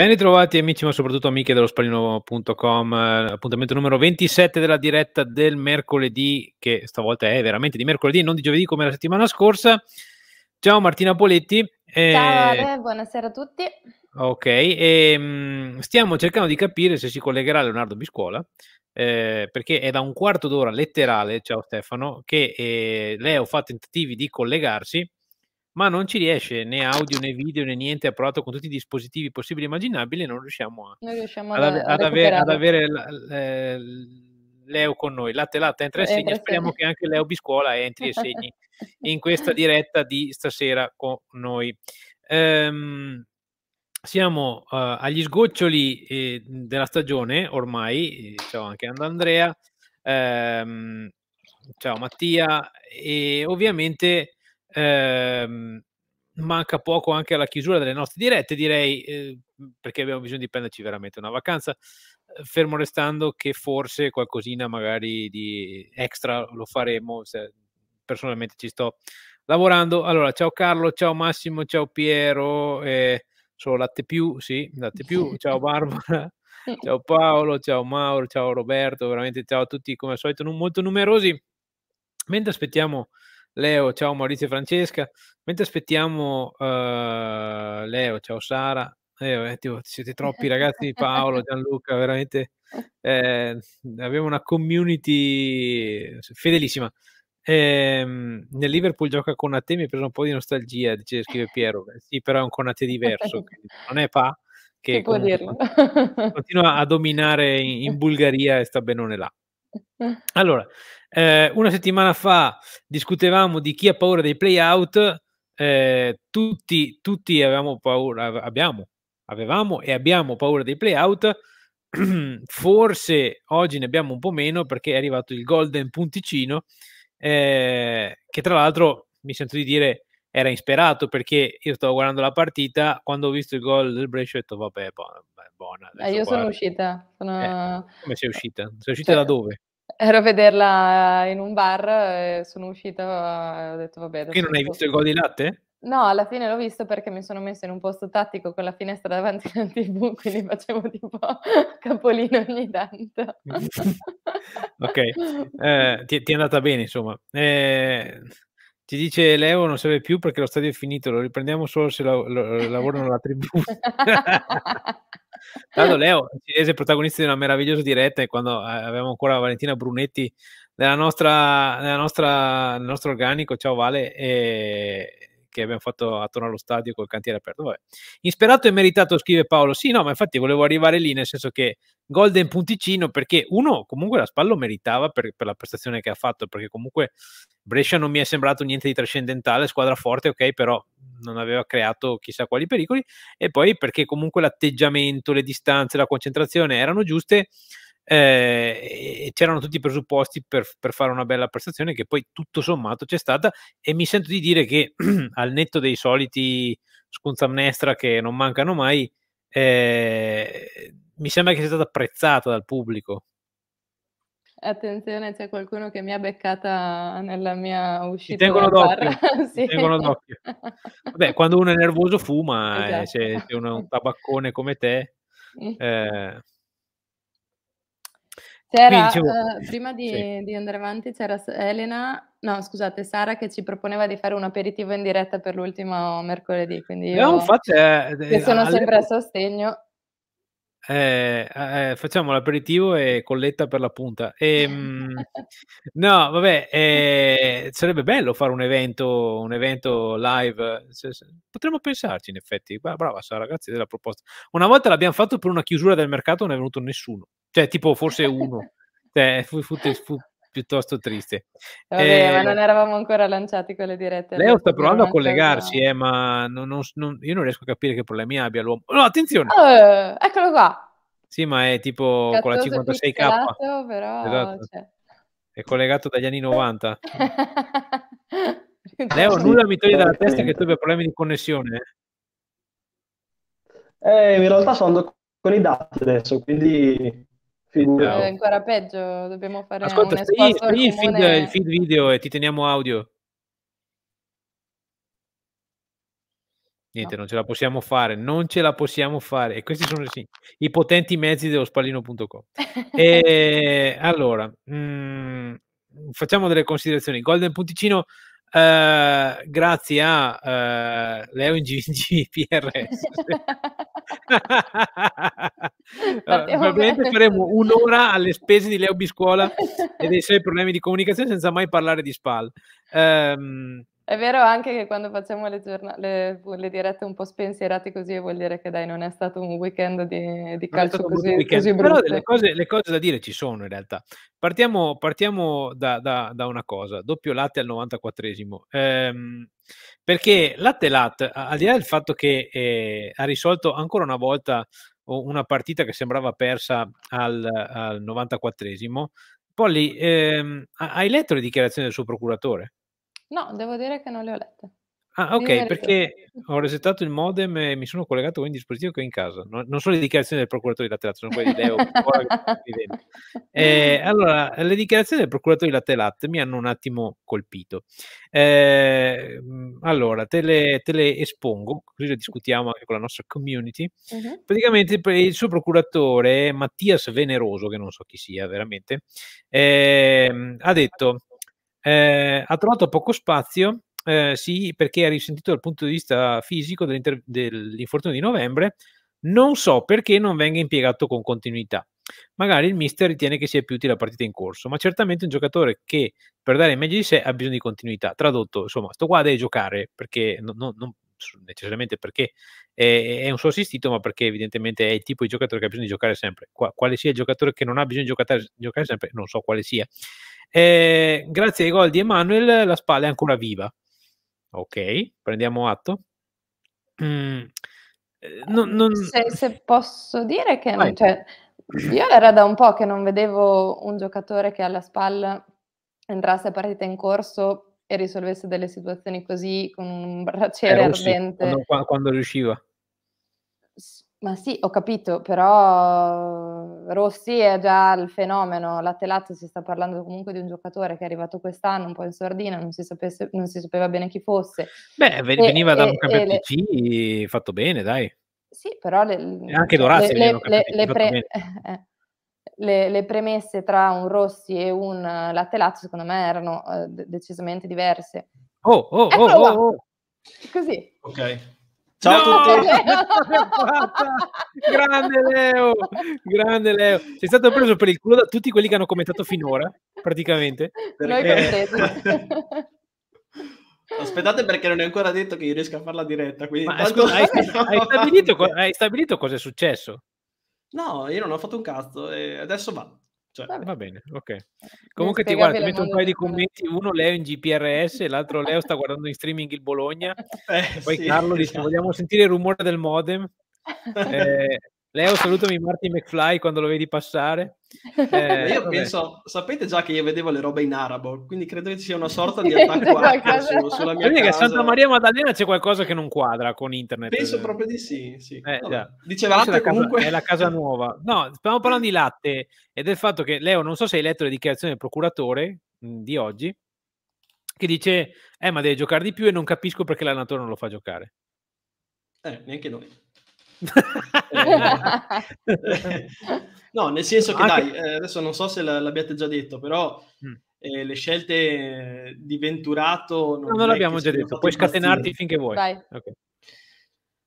Ben ritrovati amici, ma soprattutto amiche dello spagnolo.com, eh, appuntamento numero 27 della diretta del mercoledì, che stavolta è veramente di mercoledì, non di giovedì come la settimana scorsa. Ciao Martina Poletti. Eh, ciao Ale, buonasera a tutti. Ok, e, um, stiamo cercando di capire se si collegherà Leonardo Biscuola, eh, perché è da un quarto d'ora letterale, ciao Stefano, che eh, lei ha tentativi di collegarsi ma non ci riesce né audio né video né niente, ha provato con tutti i dispositivi possibili e immaginabili e non riusciamo, a, non riusciamo ad, a, ad, avere, ad, avere, eh, Leo con noi. Latte latte entra e segna, speriamo che anche Leo Biscuola entri e segni in questa diretta di stasera con noi. Ehm, siamo uh, agli sgoccioli eh, della stagione ormai, eh, ciao anche Andrea, ehm, ciao Mattia e ovviamente Ehm, manca poco anche alla chiusura delle nostre dirette, direi, eh, perché abbiamo bisogno di prenderci veramente una vacanza, eh, fermo restando che forse qualcosina magari di extra lo faremo, personalmente ci sto lavorando. Allora, ciao Carlo, ciao Massimo, ciao Piero, eh, solo latte più, sì, latte più, ciao Barbara. ciao Paolo, ciao Mauro, ciao Roberto, veramente ciao a tutti come al solito, non molto numerosi. Mentre aspettiamo Leo, ciao Maurizio e Francesca. Mentre aspettiamo uh, Leo, ciao Sara. Eh, tipo, siete troppi ragazzi di Paolo, Gianluca, veramente. Eh, abbiamo una community fedelissima. Eh, nel Liverpool gioca con Conate, mi ha preso un po' di nostalgia, dice, scrive Piero. Sì, però è un Conate diverso, non è Pa che, che può dirlo. continua a dominare in, in Bulgaria e sta benone là. Allora, eh, una settimana fa discutevamo di chi ha paura dei playout, eh, tutti, tutti avevamo paura, abbiamo, avevamo e abbiamo paura dei playout, forse oggi ne abbiamo un po' meno perché è arrivato il Golden Punticino, eh, che tra l'altro mi sento di dire era insperato perché io stavo guardando la partita, quando ho visto il gol del Brescia ho detto vabbè, buona. buona eh, io guarda. sono uscita. Sono... Eh, come sei uscita? Sei uscita cioè, da dove? Ero a vederla in un bar e sono uscita e ho detto vabbè... Perché non hai visto il gol di latte? No, alla fine l'ho visto perché mi sono messa in un posto tattico con la finestra davanti al tv, quindi facevo tipo capolino ogni tanto. ok, eh, ti, ti, è andata bene insomma. Eh, ti dice Leo non serve più perché lo stadio è finito, lo riprendiamo solo se la, lo, lavorano la tribù. Tanto Leo, il cinese protagonista di una meravigliosa diretta, e quando eh, avevamo ancora Valentina Brunetti nella nostra, nella nostra, nel nostro organico, ciao Vale, e che abbiamo fatto attorno allo stadio col cantiere aperto. Vabbè. Insperato e meritato, scrive Paolo. Sì, no, ma infatti volevo arrivare lì, nel senso che Golden punticino, perché uno comunque la Spallo meritava per, per la prestazione che ha fatto, perché comunque Brescia non mi è sembrato niente di trascendentale, squadra forte, ok, però non aveva creato chissà quali pericoli, e poi perché comunque l'atteggiamento, le distanze, la concentrazione erano giuste eh, e c'erano tutti i presupposti per, per, fare una bella prestazione che poi tutto sommato c'è stata e mi sento di dire che al netto dei soliti scunzamnestra che non mancano mai, eh, mi sembra che sia stata apprezzata dal pubblico. Attenzione, c'è qualcuno che mi ha beccata nella mia uscita. Ti tengono d'occhio. sì. tengono d'occhio. Vabbè, quando uno è nervoso fuma, eh, esatto. eh, c'è, c'è uno, un tabaccone come te. Eh, c'era, Quindi, uh, prima di, sì. di, andare avanti, c'era Elena, no scusate, Sara che ci proponeva di fare un aperitivo in diretta per l'ultimo mercoledì, quindi io no, infatti, eh, eh, sono sempre a sostegno. Eh, eh, eh, facciamo l'aperitivo e colletta per la punta. E, ehm, no, vabbè, eh, sarebbe bello fare un evento, un evento live. Potremmo pensarci, in effetti. Brava Sara, grazie della proposta. Una volta l'abbiamo fatto per una chiusura del mercato, non è venuto nessuno. Cioè, tipo, forse uno. Cioè, fu, fu, fu, piuttosto triste. Vabbè, eh, ma non eravamo ancora lanciati con le dirette. Leo sta provando a collegarsi, eh, ma non, non, io non riesco a capire che problemi abbia l'uomo. No, attenzione! Oh, eccolo qua! Sì, ma è tipo Cattoso con la 56k. Però, esatto. cioè. È collegato dagli anni 90. Leo, nulla mi toglie dalla testa che tu abbia problemi di connessione. Eh, eh in realtà sono con i dati adesso, quindi è ancora peggio, dobbiamo fare Ascolta, un togli, togli il, feed, il feed video e ti teniamo audio. Niente, no. non ce la possiamo fare, non ce la possiamo fare. E questi sono sì, i potenti mezzi dello spallino.com. e, allora, mh, mm, facciamo delle considerazioni. Golden Punticino eh, grazie a eh, Leo in GPRS. probabilmente bene. faremo un'ora alle spese di Leo Biscuola e dei suoi problemi di comunicazione senza mai parlare di SPAL. Um, è vero anche che quando facciamo le, giorn- le, le, dirette un po' spensierate così vuol dire che dai non è stato un weekend di, di calcio così, weekend. così Però le cose, le cose, da dire ci sono in realtà. Partiamo, partiamo da, da, da, una cosa, doppio latte al 94esimo. Ehm, perché latte latte, al di là del fatto che eh, ha risolto ancora una volta una partita che sembrava persa al, al 94esimo, Polly, ehm, hai letto le dichiarazioni del suo procuratore? No, devo dire che non le ho lette. Ah, ok, perché ho resettato il modem e mi sono collegato con il dispositivo che ho in casa. No, non sono le dichiarazioni del procuratore di latte sono quelle di Leo. eh, allora, le dichiarazioni del procuratore di latte mi hanno un attimo colpito. Eh, allora, te le, te le, espongo, così le discutiamo anche con la nostra community. Uh-huh. Praticamente il suo procuratore, Mattias Veneroso, che non so chi sia veramente, eh, ha detto eh, ha trovato poco spazio, eh, sì, perché ha risentito dal punto di vista fisico dell'infortunio di novembre. Non so perché non venga impiegato con continuità. Magari il mister ritiene che sia più utile la partita in corso, ma certamente un giocatore che per dare il meglio di sé ha bisogno di continuità. Tradotto, insomma, sto qua deve giocare perché non, non, non necessariamente perché è, è, un suo assistito, ma perché evidentemente è il tipo di giocatore che ha bisogno di giocare sempre. quale sia il giocatore che non ha bisogno di giocare, giocare sempre, non so quale sia. Eh, grazie ai gol di Emanuel la spalla è ancora viva. Ok, prendiamo atto. Mm, eh, non, eh, non... Se, se, posso dire che non, cioè, io era da un po' che non vedevo un giocatore che alla spalla entrasse a partita in corso e risolvesse delle situazioni così con un bracciere eh, ardente. Quando, quando riusciva. Ma sì, ho capito, però Rossi è già il fenomeno, latte latte si sta parlando comunque di un giocatore che è arrivato quest'anno un po' in sordina, non si, sapesse, non si sapeva bene chi fosse. Beh, veniva e, da un KPC le... fatto bene, dai. Sì, però... Le, e anche cioè, Dorazio le, le, le pre... Le, le, premesse tra un Rossi e un latte latte secondo me erano eh, decisamente diverse. Oh, oh, oh Eccolo oh, oh, oh. Così. Ok. Ciao no, a tutti! Leo! grande Leo! Grande Leo! Sei stato preso per il culo da tutti quelli che hanno commentato finora, praticamente. Perché... Aspettate perché non è ancora detto che io riesco a fare la diretta. Quindi Ma, tanto... hai, hai, stabilito, hai stabilito cosa è successo? No, io non ho fatto un cazzo e adesso va. Cioè, va, bene. va bene, ok. Eh, Comunque ti, guarda, ti metto un paio di commenti, uno Leo in GPRS, l'altro Leo sta guardando in streaming il Bologna, eh, poi sì, Carlo dice esatto. vogliamo sentire il rumore del modem. Eh, Leo, salutami Martin McFly quando lo vedi passare. Eh, eh, io penso, sapete già che io vedevo le robe in arabo, quindi credo che ci sia una sorta di attacco esatto. hacker su, sulla mia Quindi che a Santa Maria Maddalena c'è qualcosa che non quadra con internet. Penso eh. proprio di sì, sì. Eh, allora, Diceva latte comunque... Casa, è la casa nuova. No, stiamo parlando di latte e del fatto che, Leo, non so se hai letto le dichiarazioni del procuratore mh, mm, di oggi, che dice, eh ma deve giocare di più e non capisco perché l'allenatore non lo fa giocare. Eh, neanche noi. Eh, no, nel senso che ah, dai, eh, adesso non so se l'abbiate già detto, però mm. eh, le scelte di Venturato... Non, no, non l'abbiamo già detto, puoi scatenarti finché vuoi. Okay.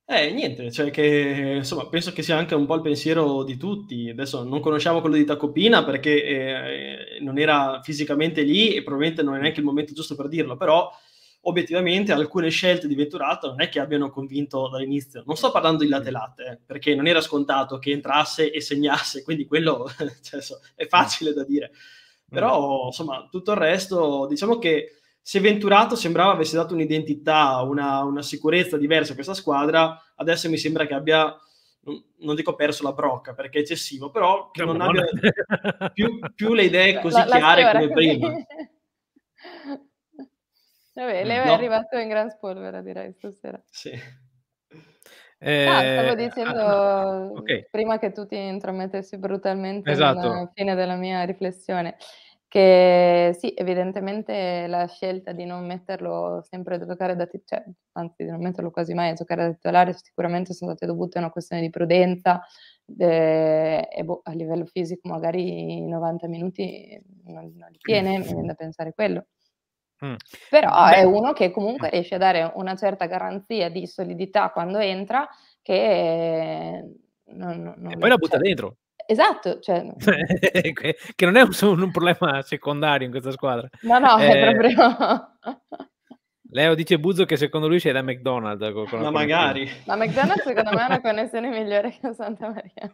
Eh, niente, cioè che insomma, penso che sia anche un po' il pensiero di tutti. Adesso non conosciamo quello di Tacopina perché eh, non era fisicamente lì e probabilmente non è neanche il momento giusto per dirlo, però obiettivamente alcune scelte di Vetturato non è che abbiano convinto dall'inizio. Non sto parlando di latte mm. latte, eh, perché non era scontato che entrasse e segnasse, quindi quello cioè, è facile da dire. Mm. Però, insomma, tutto il resto, diciamo che se Venturato sembrava avesse dato un'identità, una, una sicurezza diversa a questa squadra, adesso mi sembra che abbia non dico perso la brocca perché è eccessivo, però che non abbia più, più, le idee così la, chiare la come prima. Vabbè, mm, lei no. è arrivato in gran spolvera, direi, stasera. Sì. Eh, ah, stavo dicendo ah, okay. prima che tu ti intromettessi brutalmente esatto. alla fine della mia riflessione che sì, evidentemente la scelta di non metterlo sempre a giocare da titolare, cioè, anzi di non metterlo quasi mai a giocare da titolare, sicuramente sono state dovute a una questione di prudenza eh, e boh, a livello fisico magari 90 minuti non, non li tiene, mi viene da pensare quello. Mm. Però Beh. è uno che comunque eh. riesce a dare una certa garanzia di solidità quando entra che ehm, non, non, e poi la cioè butta cioè, dentro. Esatto, cioè... che non è un, un, problema secondario in questa squadra. No, no, eh, è proprio... Leo dice Buzzo che secondo lui c'è da McDonald's. Con, con Ma magari. Ma McDonald's secondo me ha una connessione migliore che Santa Maria.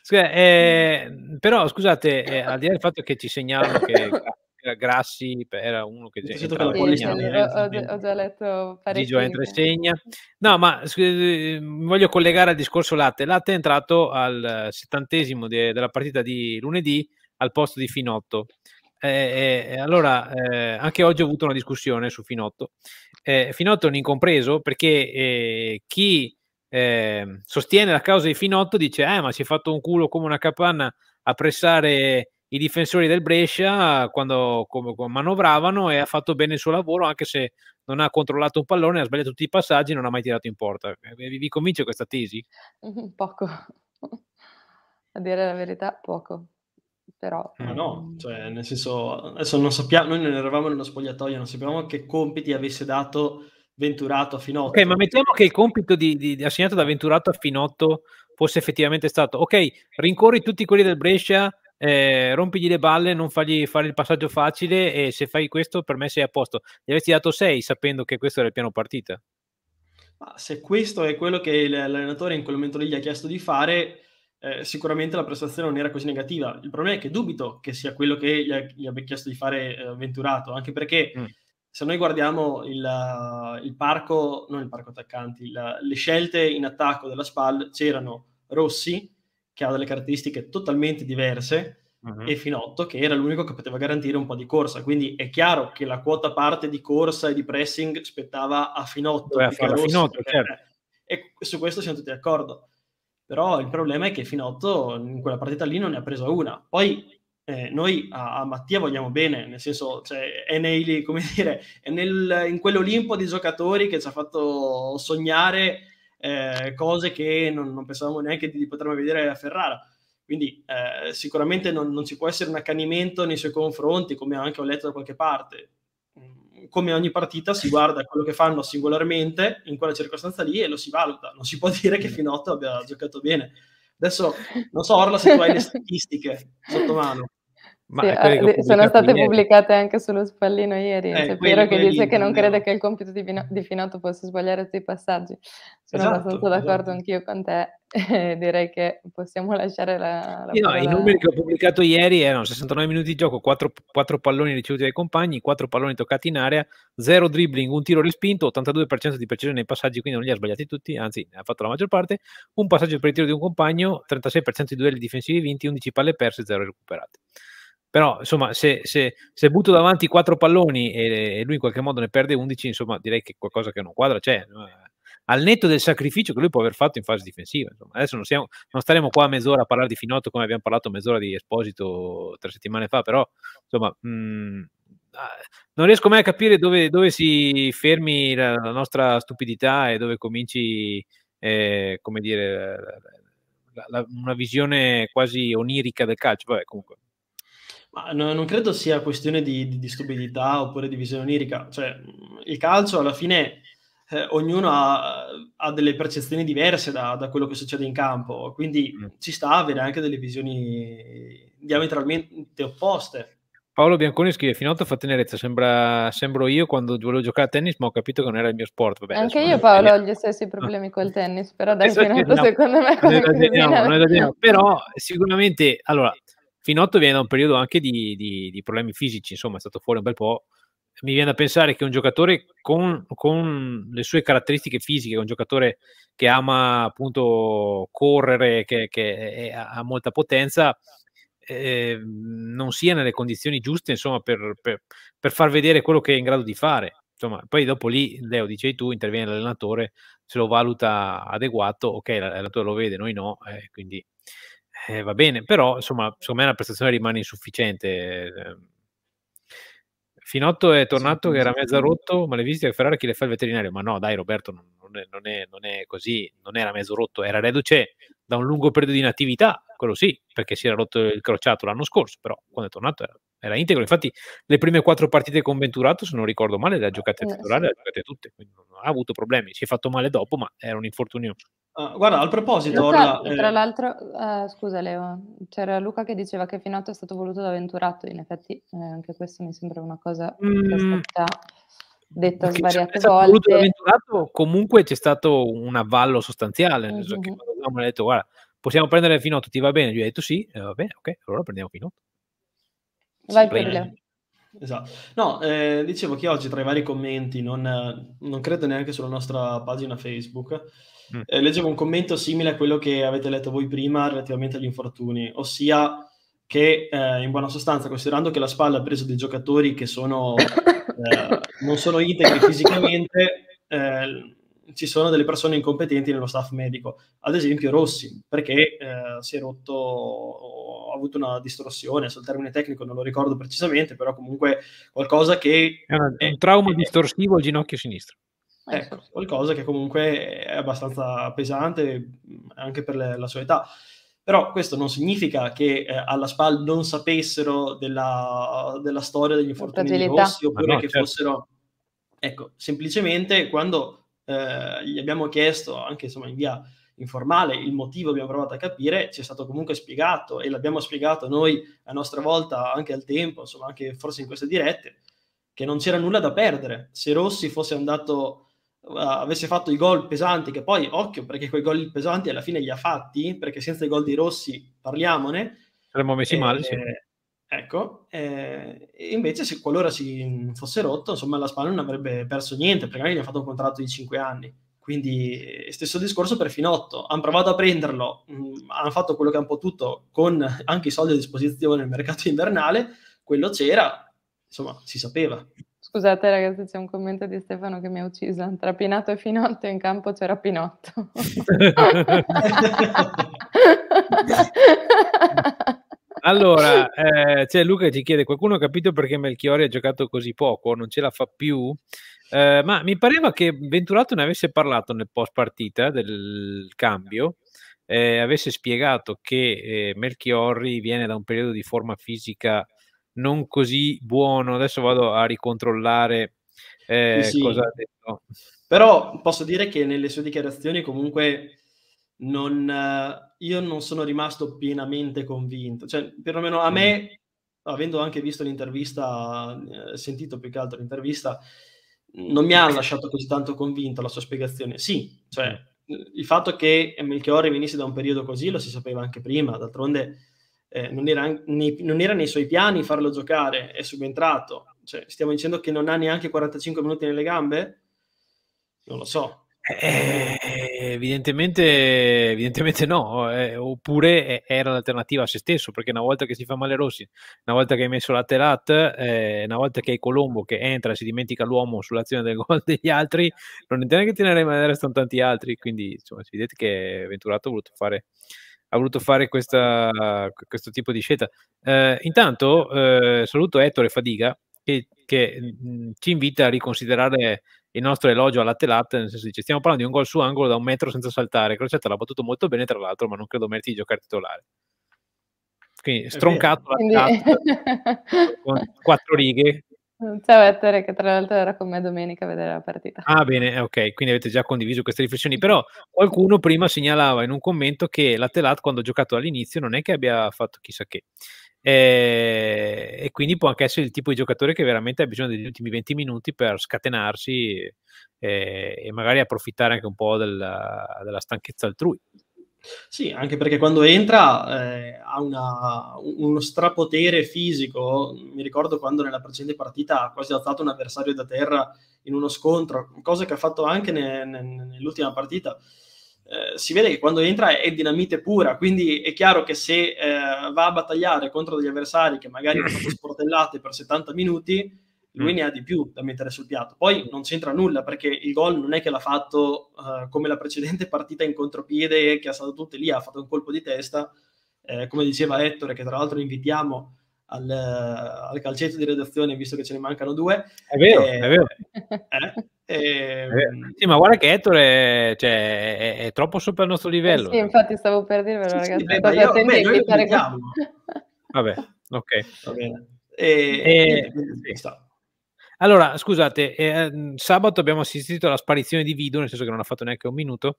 Scusa, eh, mm. però scusate, eh, al di là del fatto che ci segnalano che era Grassi, era uno che sì, entrava sì, sì, ho, già letto parecchio. Gigio entra e segna. No, ma eh, ehm, voglio collegare al discorso Latte. Latte è entrato al settantesimo de, della partita di lunedì al posto di Finotto. Eh, eh, eh allora, eh, anche oggi ho avuto una discussione su Finotto. Eh, Finotto è un incompreso perché eh, chi ehm, sostiene la causa di Finotto dice: Eh, ma si è fatto un culo come una capanna a pressare i difensori del Brescia quando come, come manovravano e ha fatto bene il suo lavoro anche se non ha controllato un pallone, ha sbagliato tutti i passaggi, non ha mai tirato in porta. Eh, vi, vi convince questa tesi? Mm-hmm, poco, a dire la verità, poco. Però... No, no, mm. cioè, nel senso, adesso non sappiamo, noi non eravamo nello spogliatoio, non sappiamo che compiti avesse dato Venturato a Finotto. Ok, ma mettiamo che il compito di, di, di assegnato da Venturato a Finotto fosse effettivamente stato, ok, rincorri tutti quelli del Brescia eh, rompigli le balle, non fargli fare il passaggio facile e se fai questo per me sei a posto. Gli avresti dato 6 sapendo che questo era il piano partita. Ma se questo è quello che l'allenatore in quel momento lì gli ha chiesto di fare, eh, sicuramente la prestazione non era così negativa. Il problema è che dubito che sia quello che gli, ha, gli abbia chiesto di fare eh, Venturato, anche perché mm. se noi guardiamo il, eh, il, parco, non il parco attaccanti, la, le scelte in attacco della SPAL c'erano Rossi, che ha delle caratteristiche totalmente diverse, uh-huh. e Finotto, che era l'unico che poteva garantire un po' di corsa. Quindi è chiaro che la quota parte di corsa e di pressing spettava a Finotto. Doveva farla Finotto, cioè, certo. Eh, e su questo siamo tutti d'accordo. Però il problema è che Finotto in quella partita lì non ne ha presa una. Poi eh, noi a, a, Mattia vogliamo bene, nel senso cioè, è, nei, come dire, è nel, in quell'Olimpo di giocatori che ci ha fatto sognare eh, cose che non, non, pensavamo neanche di, di poter vedere a Ferrara. Quindi eh, sicuramente non, non, ci può essere un accanimento nei suoi confronti, come anche ho letto da qualche parte. Mm, come ogni partita si guarda quello che fanno singolarmente in quella circostanza lì e lo si valuta. Non si può dire che Finotto abbia giocato bene. Adesso non so, Orla, se tu hai le statistiche sotto mano. Ma sì, eh, sono state ieri. pubblicate anche sullo spallino ieri. Eh, C'è cioè, Piero che dice che non crede che il compito di, Vino, di Finotto possa sbagliare tutti i passaggi. Sono esatto, abbastanza d'accordo esatto. anch'io con te. Eh, direi che possiamo lasciare la. la no, I numeri che ho pubblicato ieri erano 69 minuti di gioco, 4, 4 palloni ricevuti dai compagni, 4 palloni toccati in area, 0 dribbling, un tiro respinto, 82% di precisione nei passaggi, quindi non li ha sbagliati tutti, anzi, ha fatto la maggior parte. Un passaggio per il tiro di un compagno, 36% di duelli difensivi vinti, 11 palle perse, 0 recuperate però insomma se, se, se, butto davanti quattro palloni e, e, lui in qualche modo ne perde 11 insomma direi che qualcosa che non quadra c'è eh, al netto del sacrificio che lui può aver fatto in fase difensiva insomma. adesso non, siamo, non, staremo qua a mezz'ora a parlare di Finotto come abbiamo parlato mezz'ora di Esposito tre settimane fa però insomma mh, mm, ah, non riesco mai a capire dove, dove si fermi la, la, nostra stupidità e dove cominci eh, come dire la, la, una visione quasi onirica del calcio vabbè comunque ma no, non credo sia questione di, di, di, stupidità oppure di visione onirica. Cioè, il calcio alla fine eh, ognuno ha, ha, delle percezioni diverse da, da, quello che succede in campo, quindi mm. ci sta a avere anche delle visioni diametralmente opposte. Paolo Bianconi scrive: Finotto fa tenerezza. Sembra, sembro io quando volevo giocare a tennis, ma ho capito che non era il mio sport. Vabbè, Anche io, Paolo, ho gli stessi problemi ah. col tennis, però dai, esatto, Finotto, no, secondo me. Noi ragioniamo, noi ragioniamo. Però sicuramente allora, Finotto viene da un periodo anche di, di, di, problemi fisici, insomma è stato fuori un bel po'. Mi viene da pensare che un giocatore con, con le sue caratteristiche fisiche, un giocatore che ama appunto correre, che, che ha molta potenza, eh, non sia nelle condizioni giuste insomma, per, per, per far vedere quello che è in grado di fare. Insomma, poi dopo lì, Leo, dicevi tu, interviene l'allenatore, se lo valuta adeguato, ok, l'allenatore lo vede, noi no, eh, quindi eh, va bene, però insomma, secondo me la prestazione rimane insufficiente. Ehm. Finotto è tornato sì, che era mezzo rotto, ma le visite a Ferrara chi le fa il veterinario? Ma no, dai Roberto, non, è, non è, non è così, non era mezzo rotto, era reduce cioè, da un lungo periodo di inattività, quello sì, perché si era rotto il crociato l'anno scorso, però quando è tornato era era integro. Infatti, le prime quattro partite con Venturato, se non ricordo male, le ha ah, giocate eh, titolare, le ha giocate tutte, quindi non ha avuto problemi. Si è fatto male dopo, ma era un infortunio. Uh, guarda, al proposito, Luca, Orla, tra eh... l'altro, uh, scusa Leo, c'era Luca che diceva che Finotto è stato voluto da Venturato. In effetti, eh, anche questo mi sembra una cosa mm. che è stata detta Perché cioè, svariate c'è volte. Venturato, comunque c'è stato un avvallo sostanziale. Nel senso mm-hmm. che quando abbiamo detto, guarda, possiamo prendere Finotto, ti va bene? Gli ho detto sì, eh, va bene, ok, allora prendiamo Finotto. Vai quello. Esatto. No, eh, dicevo che oggi tra i vari commenti, non, non credo neanche sulla nostra pagina Facebook, mm. eh, leggevo un commento simile a quello che avete letto voi prima relativamente agli infortuni, ossia che eh, in buona sostanza, considerando che la spalla ha preso dei giocatori che sono, eh, non sono integri fisicamente, eh, ci sono delle persone incompetenti nello staff medico, ad esempio Rossi, perché eh, si è rotto, ha avuto una distorsione, sul termine tecnico non lo ricordo precisamente, però comunque qualcosa che... È un, è, un trauma è, distorsivo al ginocchio sinistro. Eh, ecco, qualcosa che comunque è abbastanza pesante mm, anche per le, la sua età. Però questo non significa che eh, alla SPAL non sapessero della, della storia degli infortuni rossi oppure no, che certo. fossero... Ecco, semplicemente quando eh, gli abbiamo chiesto anche insomma in via informale il motivo, abbiamo provato a capire, ci è stato comunque spiegato e l'abbiamo spiegato noi a nostra volta anche al tempo, insomma anche forse in queste dirette, che non c'era nulla da perdere. Se Rossi fosse andato eh, avesse fatto i gol pesanti, che poi occhio perché quei gol pesanti alla fine li ha fatti, perché senza i gol di Rossi parliamone. Saremmo messi e, male. Sì. E, eh, Ecco, eh, invece se qualora si mm, fosse rotto, insomma, la Spal non avrebbe perso niente, perché magari gli ha fatto un contratto di 5 anni. Quindi eh, stesso discorso per Finotto, hanno provato a prenderlo, mh, mm, hanno fatto quello che hanno potuto con anche i soldi a disposizione nel mercato invernale, quello c'era, insomma, si sapeva. Scusate ragazzi, c'è un commento di Stefano che mi ha ucciso, Tra Pinotto e Finotto in campo c'era Pinotto. Allora, eh, cioè Luca ci chiede, qualcuno ha capito perché Melchiori ha giocato così poco, non ce la fa più? Eh, ma mi pareva che Venturato ne avesse parlato nel post partita del cambio, eh, avesse spiegato che eh, Melchiorri viene da un periodo di forma fisica non così buono, adesso vado a ricontrollare eh, sì, sì. cosa ha detto. Però posso dire che nelle sue dichiarazioni comunque non, eh, io non sono rimasto pienamente convinto, cioè perlomeno a mm. me, avendo anche visto l'intervista, eh, sentito più che altro l'intervista, non mi ha lasciato così tanto convinto la sua spiegazione. Sì, cioè mm. eh, il fatto che Melchiorre venisse da un periodo così lo si sapeva anche prima, d'altronde eh, non, era, ne, non, era nei suoi piani farlo giocare, è subentrato, cioè, stiamo dicendo che non ha neanche 45 minuti nelle gambe? Non lo so. Eh, evidentemente, evidentemente, no, eh, oppure era l'alternativa a se stesso, perché una volta che si fa male Rossi, una volta che hai messo la Terat, eh, una volta che hai Colombo che entra e si dimentica l'uomo sull'azione del gol degli altri, non intende che tenere in maniera sono tanti altri, quindi insomma, si vede che Venturato ha voluto fare, ha voluto fare questa, questo tipo di scelta. Eh, intanto eh, saluto Ettore Fadiga che, che mh, mm, ci invita a riconsiderare il nostro elogio alla telat, nel senso dice stiamo parlando di un gol su angolo da un metro senza saltare, Crocetta l'ha battuto molto bene tra l'altro, ma non credo meriti di giocare titolare. Quindi stroncato la Quindi... con quattro righe. Ciao Ettore, che tra l'altro era con me domenica a vedere la partita. Ah bene, eh, ok, quindi avete già condiviso queste riflessioni, però qualcuno prima segnalava in un commento che la Telat quando ha giocato all'inizio non è che abbia fatto chissà che, e, ehm, e, quindi può anche essere il tipo di giocatore che veramente ha bisogno degli ultimi 20 minuti per scatenarsi e, ehm, e magari approfittare anche un po' della, della stanchezza altrui. Sì, anche perché quando entra eh, ha una, uno strapotere fisico. Mi ricordo quando nella precedente partita ha quasi alzato un avversario da terra in uno scontro, cosa che ha fatto anche ne, ne, nell'ultima partita. Eh, si vede che quando entra è dinamite pura, quindi è chiaro che se eh, va a battagliare contro degli avversari che magari sono mm. fatto sportellate per 70 minuti, lui mm. ne ha di più da mettere sul piatto. Poi non c'entra nulla perché il gol non è che l'ha fatto uh, come la precedente partita in contropiede che ha stato tutte lì, ha fatto un colpo di testa, eh, come diceva Ettore, che tra l'altro invitiamo al, al, calcetto di redazione, visto che ce ne mancano due. È vero, eh, è vero. Eh, ehm, eh, è vero. Sì, ma guarda che Ettore cioè, è, è, troppo sopra il nostro eh livello. sì, infatti stavo per dirvelo, sì, ragazzi. Sì, beh, io, beh, noi fare... Vabbè, ok. Va bene. E, eh, e, sì. Allora, scusate, eh, sabato abbiamo assistito alla sparizione di Vido, nel senso che non ha fatto neanche un minuto,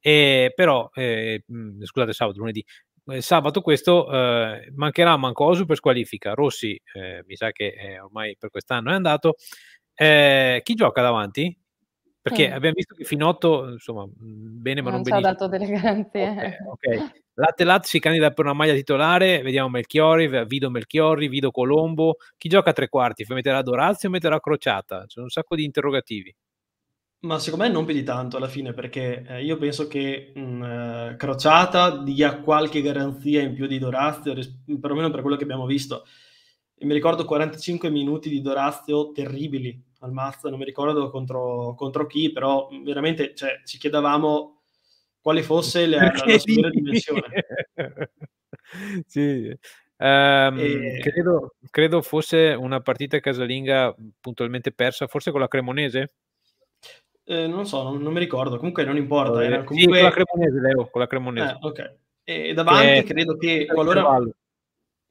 eh, però, eh, mm, scusate, sabato, lunedì, eh, sabato questo eh, mancherà Mancosu per squalifica. Rossi, eh, mi sa che eh, ormai per quest'anno è andato. Eh, chi gioca davanti? Perché eh. abbiamo visto che Finotto, insomma, bene ma non, non ci ha dato delle garanzie. Okay, okay. Lattelat si candida per una maglia titolare, vediamo Melchiori, Vido Melchiori, Vido Colombo. Chi gioca a tre quarti? Metterà Dorazio o metterà Crociata? C'è un sacco di interrogativi. Ma secondo me non più di tanto alla fine, perché eh, io penso che mh, mm, eh, Crociata dia qualche garanzia in più di Dorazio, ris- perlomeno per quello che abbiamo visto. E mi ricordo 45 minuti di Dorazio terribili al mazzo, non mi ricordo contro, contro chi, però veramente cioè, ci chiedevamo quale fosse la, la, la sua dimensione. sì, Um, e... credo, credo, fosse una partita casalinga puntualmente persa, forse con la Cremonese? Eh, non so, non, non, mi ricordo, comunque non importa. Eh, era comunque... Sì, con la Cremonese, Leo, con la Cremonese. Eh, ok. E, davanti che... Eh, credo che qualora,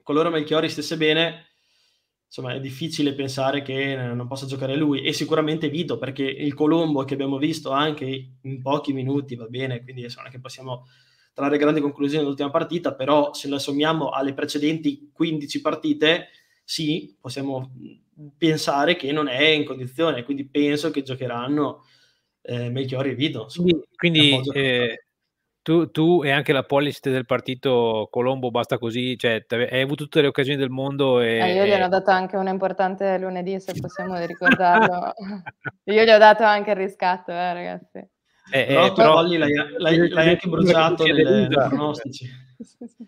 qualora Melchiori stesse bene, insomma è difficile pensare che eh, non possa giocare lui e sicuramente Vito perché il Colombo che abbiamo visto anche in pochi minuti va bene quindi non è che possiamo trarre grandi conclusioni dall'ultima partita però se la sommiamo alle precedenti 15 partite sì possiamo mm, pensare che non è in condizione quindi penso che giocheranno eh, migliori video. Insomma, quindi eh, tu, tu, e anche la policy del partito Colombo basta così, cioè hai avuto tutte le occasioni del mondo. E, eh, io gli ho dato anche un importante lunedì, se possiamo ricordarlo. io gli ho dato anche il riscatto, eh, ragazzi. Eh, eh però, però l'hai, l'hai, l'hai, anche bruciato nei pronostici. sì, sì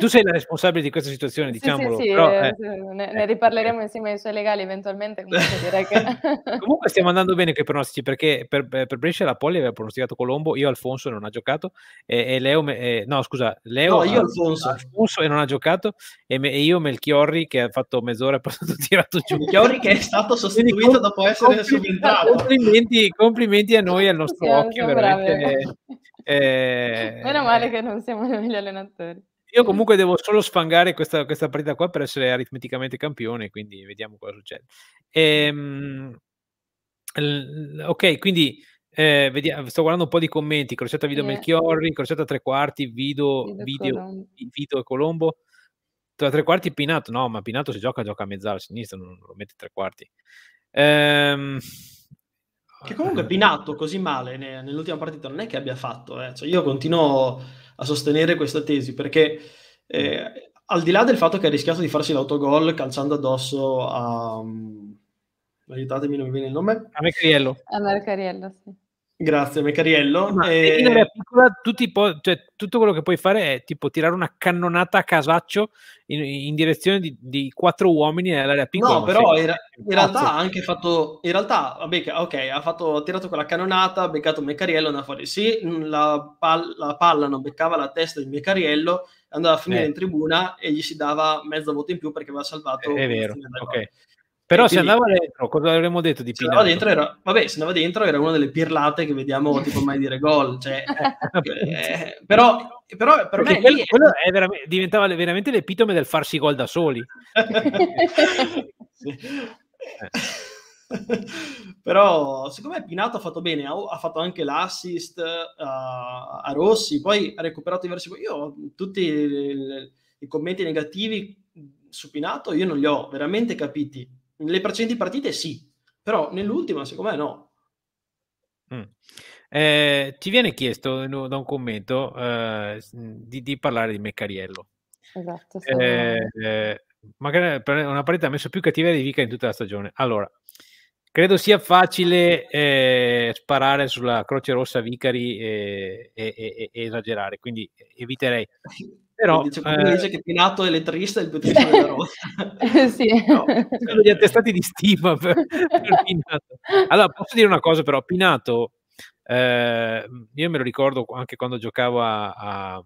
tu sei la responsabile di questa situazione, diciamolo. Sì, sì, sì, però, eh, eh ne, eh, ne, riparleremo insieme ai suoi legali eventualmente. Comunque, che... comunque, stiamo andando bene con i pronostici perché per, per Brescia la Polli aveva pronosticato Colombo, io Alfonso non ha giocato e, e Leo, no scusa, Leo no, io Alfonso. Alfonso e non ha giocato e, me, e io Melchiorri che ha fatto mezz'ora e poi è stato tirato giù. Melchiorri che è stato sostituito dopo essere subentrato. Complimenti, complimenti a noi, e al nostro occhio, veramente. Eh, Meno male eh, che non siamo noi gli allenatori. Io comunque devo solo sfangare questa, questa partita qua per essere aritmeticamente campione, quindi vediamo cosa succede. Ehm, l- ok, quindi eh, vediamo, sto guardando un po' di commenti. Crociata Vido yeah. Melchiorri, Crociata Tre Quarti, Vido, Video, Vido e Colombo. Tra tre quarti Pinato, no, ma Pinato se gioca, gioca a mezzala a sinistra, non lo mette tre quarti. Ehm, che comunque Pinato così male ne, nell'ultima partita non è che abbia fatto. Eh. Cioè, io continuo a sostenere questa tesi perché eh, al di là del fatto che ha rischiato di farsi l'autogol calciando addosso a... Um, aiutatemi, non mi viene il nome. A Mercariello. A Mercariello, sì. Grazie Meccariello. Ma e... piccola, po- cioè, tutto quello che puoi fare è tipo tirare una cannonata a casaccio in, in direzione di, di, quattro uomini nell'area piccola. No, però in, in realtà ha anche fatto... In realtà, vabbè, ok, ha, fatto, ha tirato quella cannonata, ha beccato Meccariello, andava fuori. Sì, mm, la, pal- la, palla non beccava la testa di Meccariello, andava a finire eh. in tribuna e gli si dava mezzo voto in più perché aveva salvato... È, è vero, ok. Però eh, se andava dentro, cosa avremmo detto di Pinato? Se andava dentro era, vabbè, se andava dentro era una delle pirlate che vediamo tipo mai dire gol. Cioè, eh, ecco, eh però, però per me quello, quello vera- diventava veramente l'epitome del farsi gol da soli. sì. Eh. però siccome Pinato ha fatto bene, ha, ha fatto anche l'assist uh, a Rossi, poi ha recuperato diversi... Io tutti i commenti negativi su Pinato io non li ho veramente capiti nelle precedenti partite sì, però nell'ultima secondo me no. Mm. Eh, ti viene chiesto eh, da un commento eh, mm, di, di, parlare di Meccariello. Esatto. Sì. Eh, eh, magari una partita ha messo più cattiveria di Vica in tutta la stagione. Allora, credo sia facile eh, sparare sulla Croce Rossa Vicari e, e, e, e, esagerare, quindi eviterei. Però, dice, eh... dice che Pinato è elettrista, e il più triste della rosa. sì. No, sono gli attestati di stima per, per Pinato. Allora, posso dire una cosa però, Pinato, eh, io me lo ricordo anche quando giocavo a, a,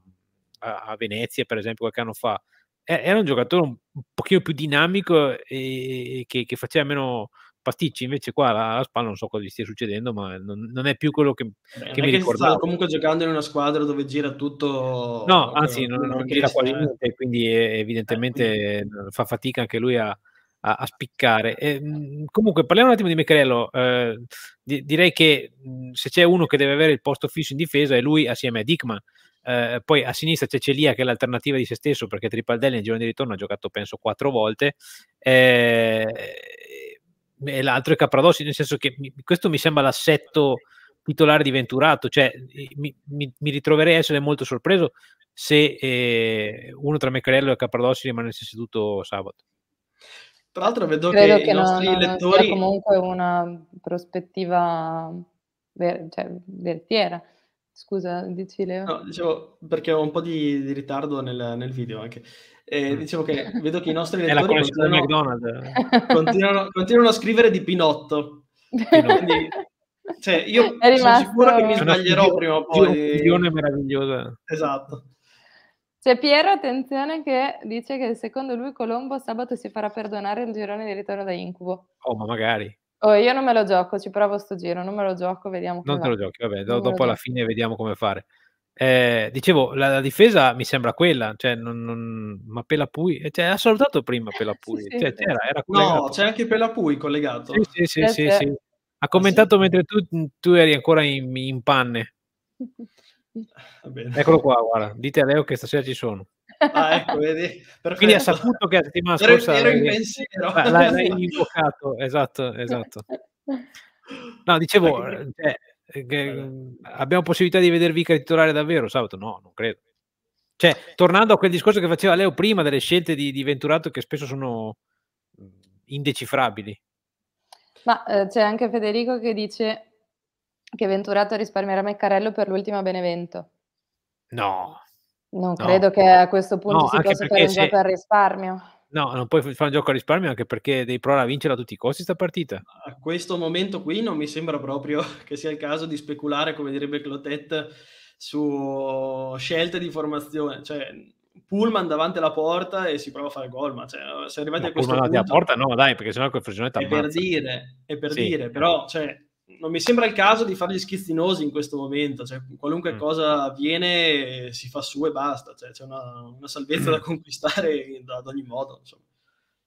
a Venezia, per esempio, qualche anno fa, era un giocatore un, un pochino più dinamico e, e che, che, faceva meno Pasticci invece qua alla spalla non so cosa gli stia succedendo, ma non, non è più quello che, Beh, che mi ricordavo. comunque giocando in una squadra dove gira tutto... No, eh, anzi, non, non gira eh. quasi niente, quindi eh, evidentemente eh, quindi... fa fatica anche lui a, a, a spiccare. E, ehm, comunque, parliamo un attimo di Meccarello. Eh, di, direi che mhmm, se c'è uno che deve avere il posto fisso in difesa è lui assieme a Dickman. Eh, poi a sinistra c'è Celia che è l'alternativa di se stesso perché Tripaldelli nel giro di ritorno ha giocato penso quattro volte eh, e l'altro è Capradossi, nel senso che mi, questo mi sembra l'assetto titolare di Venturato, cioè mi, mi, mi ritroverei a essere molto sorpreso se eh, uno tra Meccarello e Capradossi rimanesse seduto sabato. Tra l'altro vedo Credo che, che i nostri non, lettori... Sia comunque una prospettiva ver- cioè, vertiera. Scusa, dici Leo. No, dicevo perché ho un po' di, di ritardo nel, nel video anche. Eh, mm. dicevo che vedo che i nostri lettori continuano, continuano, continuano, a scrivere di Pinotto. Quindi, cioè, io È sono sicuro che mi sbaglierò studio, prima o poi. Una meravigliosa. Esatto. C'è cioè, Piero, attenzione, che dice che secondo lui Colombo sabato si farà perdonare il girone di ritorno da Incubo. Oh, ma magari. Oh, io non me lo gioco, ci provo sto giro, non me lo gioco, vediamo. Non te va. lo giochi, vabbè, do- dopo alla gioco. fine vediamo come fare. Eh, dicevo, la, la, difesa mi sembra quella, cioè, non, non, ma Pelapui eh, cioè, ha salutato prima Pelapui, sì, cioè, c'era, era no, c'è anche Pelapui collegato. Sì, sì, sì, sì Ha commentato mentre tu, tu, eri ancora in, in panne. Eccolo qua, guarda, dite a Leo che stasera ci sono. Ah, ecco, vedi? Perfetto. Quindi ha saputo che la settimana scorsa ero in pensiero. L'hai, l'hai invocato, esatto, esatto. No, dicevo, eh, cioè, eh, che, mhmm, abbiamo possibilità di vedervi titolare davvero sabato? No, non credo. Cioè, tornando a quel discorso che faceva Leo prima delle scelte di, di Venturato che spesso sono mhmm, indecifrabili. Ma eh, c'è anche Federico che dice che Venturato risparmierà Meccarello per l'ultima Benevento. No. Non no. credo che a questo punto no, si possa fare un se... gioco al risparmio. No, non puoi fare un gioco a risparmio anche perché devi provare a vincere a tutti i costi questa partita. A questo momento qui non mi sembra proprio che sia il caso di speculare, come direbbe Clotet, su scelte di formazione. Cioè, Pullman davanti alla porta e si prova a fare gol, ma cioè, se arrivati ma a questo punto... Pullman davanti alla porta no, dai, perché sennò quel fregionetto... È ammazza. per dire, è per sì. dire, però cioè, non mi sembra il caso di fargli schizzinosi in questo momento, cioè, qualunque mm. cosa avviene eh, si fa su e basta, cioè, c'è una, una salvezza mm. da conquistare ad ogni modo. Insomma.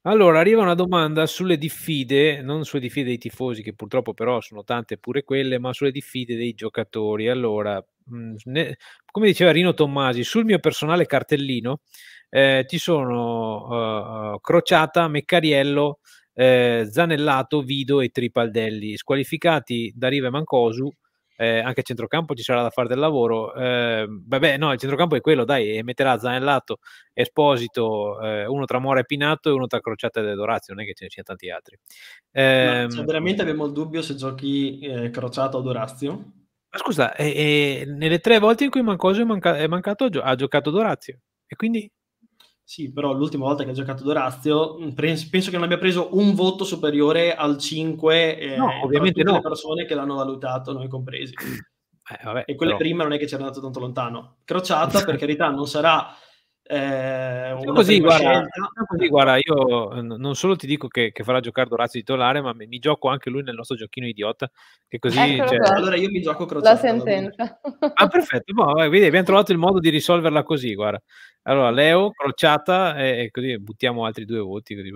Allora, arriva una domanda sulle diffide, non sulle diffide dei tifosi, che purtroppo però sono tante pure quelle, ma sulle diffide dei giocatori. Allora, mm, ne, come diceva Rino Tommasi, sul mio personale cartellino eh, ci sono uh, Crociata, Meccariello, eh, Zanellato, Vido e Tripaldelli, squalificati da Riva e Mancosu. Eh, anche a centrocampo ci sarà da fare del lavoro. Eh, vabbè, no, il centrocampo è quello, dai, metterà Zanellato, Esposito, eh, uno tra Mora e Pinato e uno tra Crociata e Dorazio, non è che ce ne siano tanti altri. No, ehm, cioè, veramente abbiamo il dubbio se giochi eh, Crociata o Dorazio? Ma scusa, nelle tre volte in cui Mancosu è, manca- è mancato ha, giocato Dorazio e quindi sì, però l'ultima volta che ha giocato Dorazio mm, penso che non abbia preso un voto superiore al 5 eh, no, ovviamente no. le persone che l'hanno valutato, noi compresi. Mm. Eh, vabbè, e quelle però... prima non è che c'era andato tanto lontano. Crociata, per carità, non sarà eh, diciamo così, guarda, diciamo così, guarda, io eh, non solo ti dico che, che farà giocare Dorazio titolare, ma mi, mi, gioco anche lui nel nostro giochino idiota. Che così, ecco, cioè... Allora io mi gioco Crociata. La sentenza. Ah, perfetto, boh, vedi, abbiamo trovato il modo di risolverla così, guarda. Allora, Leo, crociata e, e, così buttiamo altri due voti. Così,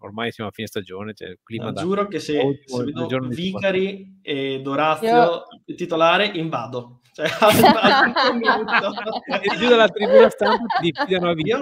ormai siamo a fine stagione. Cioè, clima da, giuro che se, se vedo Vicari e Dorazio Io... il titolare, invado. Cioè, giù dalla tribuna stampa ti diffidano a vita.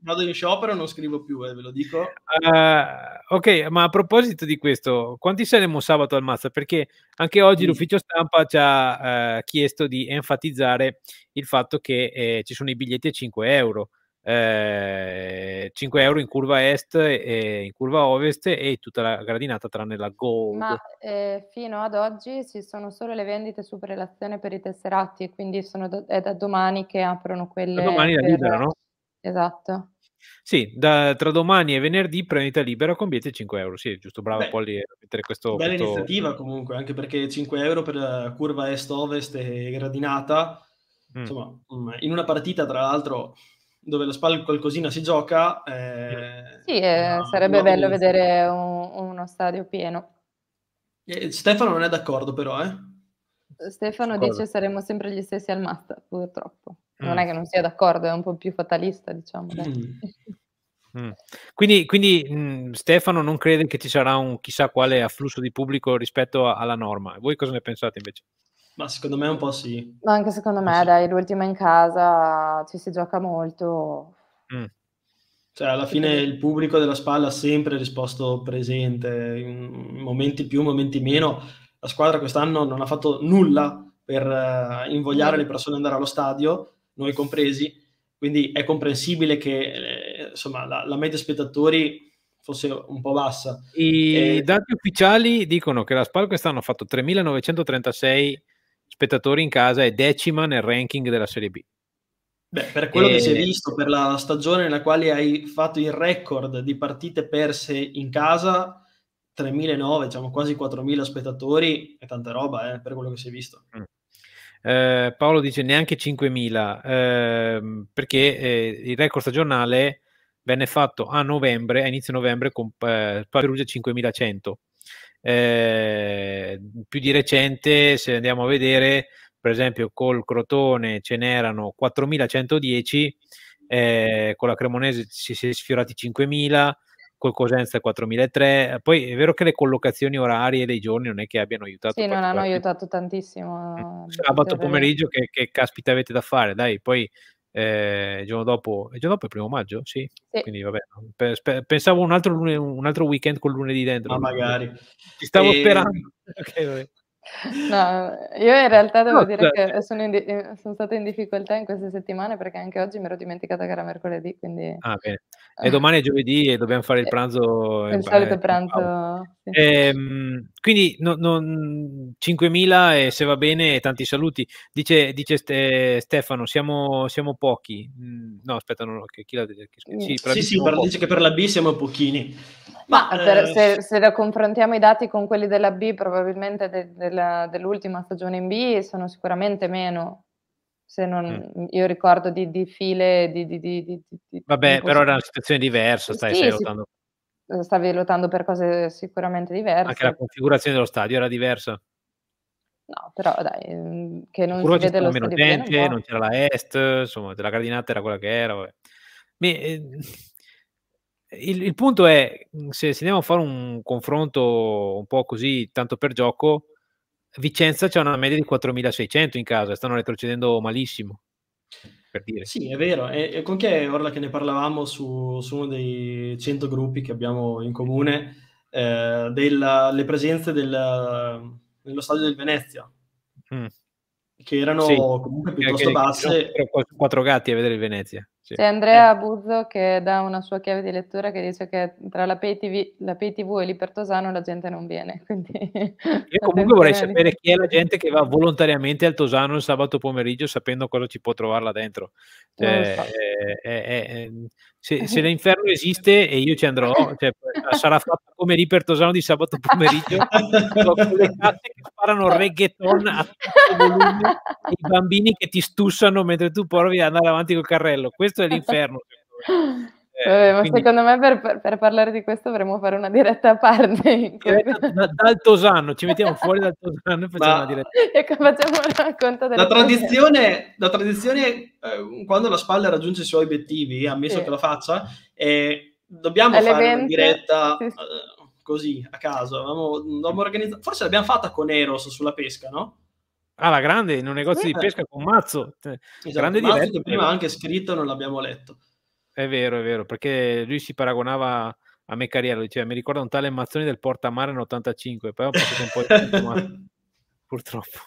vado in sciopero non scrivo più, eh, ve lo dico. Uh, ok, ma a proposito di questo, quanti saremo sabato al Mazza? Perché anche oggi sì. l'ufficio stampa ci ha uh, chiesto di enfatizzare il fatto che eh, ci sono i biglietti a 5 euro. Eh, 5 euro in curva est e in curva ovest e tutta la gradinata tranne la gold ma eh, fino ad oggi ci sono solo le vendite su prelazione per i tesserati e quindi do- è da domani che aprono quelle da domani per... la liberano esatto sì, da, tra domani e venerdì prendita libera con biglietti 5 euro. Sì, giusto, bravo Beh, Polly a mettere questo. Bella questo... iniziativa comunque, anche perché 5 euro per la eh, curva est-ovest e gradinata Mm. Insomma, mm, in una partita, tra l'altro, dove lo SPAL qualcosina si gioca... Eh, sì, eh, no, sarebbe no, bello no. Eh, vedere un, uno stadio pieno. Eh, Stefano non è d'accordo però, eh? eh Stefano Cosa? dice saremmo sempre gli stessi al Masta, purtroppo. Non mm. è che non sia d'accordo, è un po' più fatalista, diciamo. Mm. mm. Quindi, quindi mh, Stefano non crede che ci sarà un chissà quale afflusso di pubblico rispetto a, alla norma. Voi cosa ne pensate invece? Ma secondo me un po' sì. Ma anche secondo me, sì. dai, l'ultima in casa ci si gioca molto. Mm. Cioè, alla fine il pubblico della spalla ha sempre risposto presente, in momenti più, momenti meno. La squadra quest'anno non ha fatto nulla per uh, invogliare mm. le persone ad andare allo stadio, noi compresi, quindi è comprensibile che eh, insomma, la, la media spettatori fosse un po' bassa. I e... dati ufficiali dicono che la spalla quest'anno ha fatto 3.936 spettatori in casa è decima nel ranking della Serie B. Beh, per quello e... che si è visto, per la stagione nella quale hai fatto il record di partite perse in casa, 3.900, diciamo quasi 4.000 spettatori, è tanta roba eh, per quello che si è visto. Mm. Eh, Paolo dice neanche 5.000, ehm, eh, perché il record stagionale venne fatto a novembre, a inizio novembre, con eh, Perugia 5.100. Eh, più di recente, se andiamo a vedere, per esempio col Crotone ce n'erano 4.110, eh, con la Cremonese si, si è sfiorati 5.000, col Cosenza 4300. poi è vero che le collocazioni orarie dei giorni non è che abbiano aiutato. Sì, non hanno aiutato tantissimo. Mm. Sabato pomeriggio che, che caspita avete da fare, dai, poi eh, il, giorno dopo, il giorno dopo è il primo maggio, sì. sì. Quindi vabbè, per, per, pensavo un altro, un altro, weekend con lunedì dentro. Ma magari. Ci stavo e... Ehm, sperando. Okay, No, io in realtà devo no, dire cioè... che sono, di- eh, sono, stata in difficoltà in queste settimane perché anche oggi mi ero dimenticata che era mercoledì, quindi... Ah, bene. E domani è giovedì e dobbiamo fare il eh, pranzo... Il solito eh, pranzo... Sì. Ehm, quindi no, no, 5.000 mm, e se va bene tanti saluti. Dice, dice Ste- Stefano, siamo, siamo, pochi. Mm, no, aspetta, non, che, chi l'ha detto? Mm. Sì, sì, sì per, dice che per la B siamo pochini. Ma, Ma per, eh... se, se, confrontiamo i dati con quelli della B, probabilmente... De, de del, dell'ultima stagione in B sono sicuramente meno. Se non, mm. Io ricordo di, di file di, di, di Vabbè, però era una situazione diversa, stai, sì, lottando. Eh, stavi lottando per cose sicuramente diverse. Anche la configurazione dello stadio era diversa. No, però dai, mm, che non Puro si vede lo meno stadio gente, bene, non c'era la est, insomma, la gradinata era quella che era. Vabbè. Mi, eh, il, il, punto è, se, se andiamo a fare un confronto un po' così, tanto per gioco, Vicenza c'è una media di 4.600 in casa, stanno retrocedendo malissimo. Per dire. Sì, è vero. E, e con chi è Orla che ne parlavamo su, su, uno dei 100 gruppi che abbiamo in comune, eh, delle presenze del, nello stadio del Venezia, mm. che erano sì. comunque piuttosto che, basse. Quattro gatti a vedere il Venezia. C'è Andrea eh. Buzzo che dà una sua chiave di lettura che dice che tra la PTV, la PTV e l'Ipertosano la gente non viene. Quindi... Io comunque vorrei sapere chi è la gente che va volontariamente al Tosano il sabato pomeriggio sapendo cosa ci può trovare là dentro. Cioè, so. è, è, è, se, eh. se l'inferno esiste e io ci andrò, cioè, sarà fatto come lì di sabato pomeriggio, con le cazze che sparano reggaeton a tutto volume, i bambini che ti stussano mentre tu provi ad andare avanti col carrello. Questo è l'inferno. Eh, ma quindi... secondo me per, per, parlare di questo dovremmo fare una diretta a parte. Diretta da, dal Tosanno, ci mettiamo fuori dal Tosanno e facciamo ma... una diretta. Ecco, facciamo un racconto della la tradizione, la tradizione eh, quando la spalla raggiunge i suoi obiettivi, ammesso sì. che lo faccia, eh, dobbiamo Alle fare una diretta sì. Eh, così, a caso. Abbiamo, abbiamo organizzato... Forse l'abbiamo fatta con Eros sulla pesca, no? Ah, la grande, in un negozio sì. di pesca con Mazzo. Cioè, esatto, grande Mazzo diretta. Prima anche scritto non l'abbiamo letto. È vero, è vero, perché lui si paragonava a me Carriero, diceva mi ricorda un tale Mazzoni del Portamare nell'85, però ho passato un po' di tempo, purtroppo.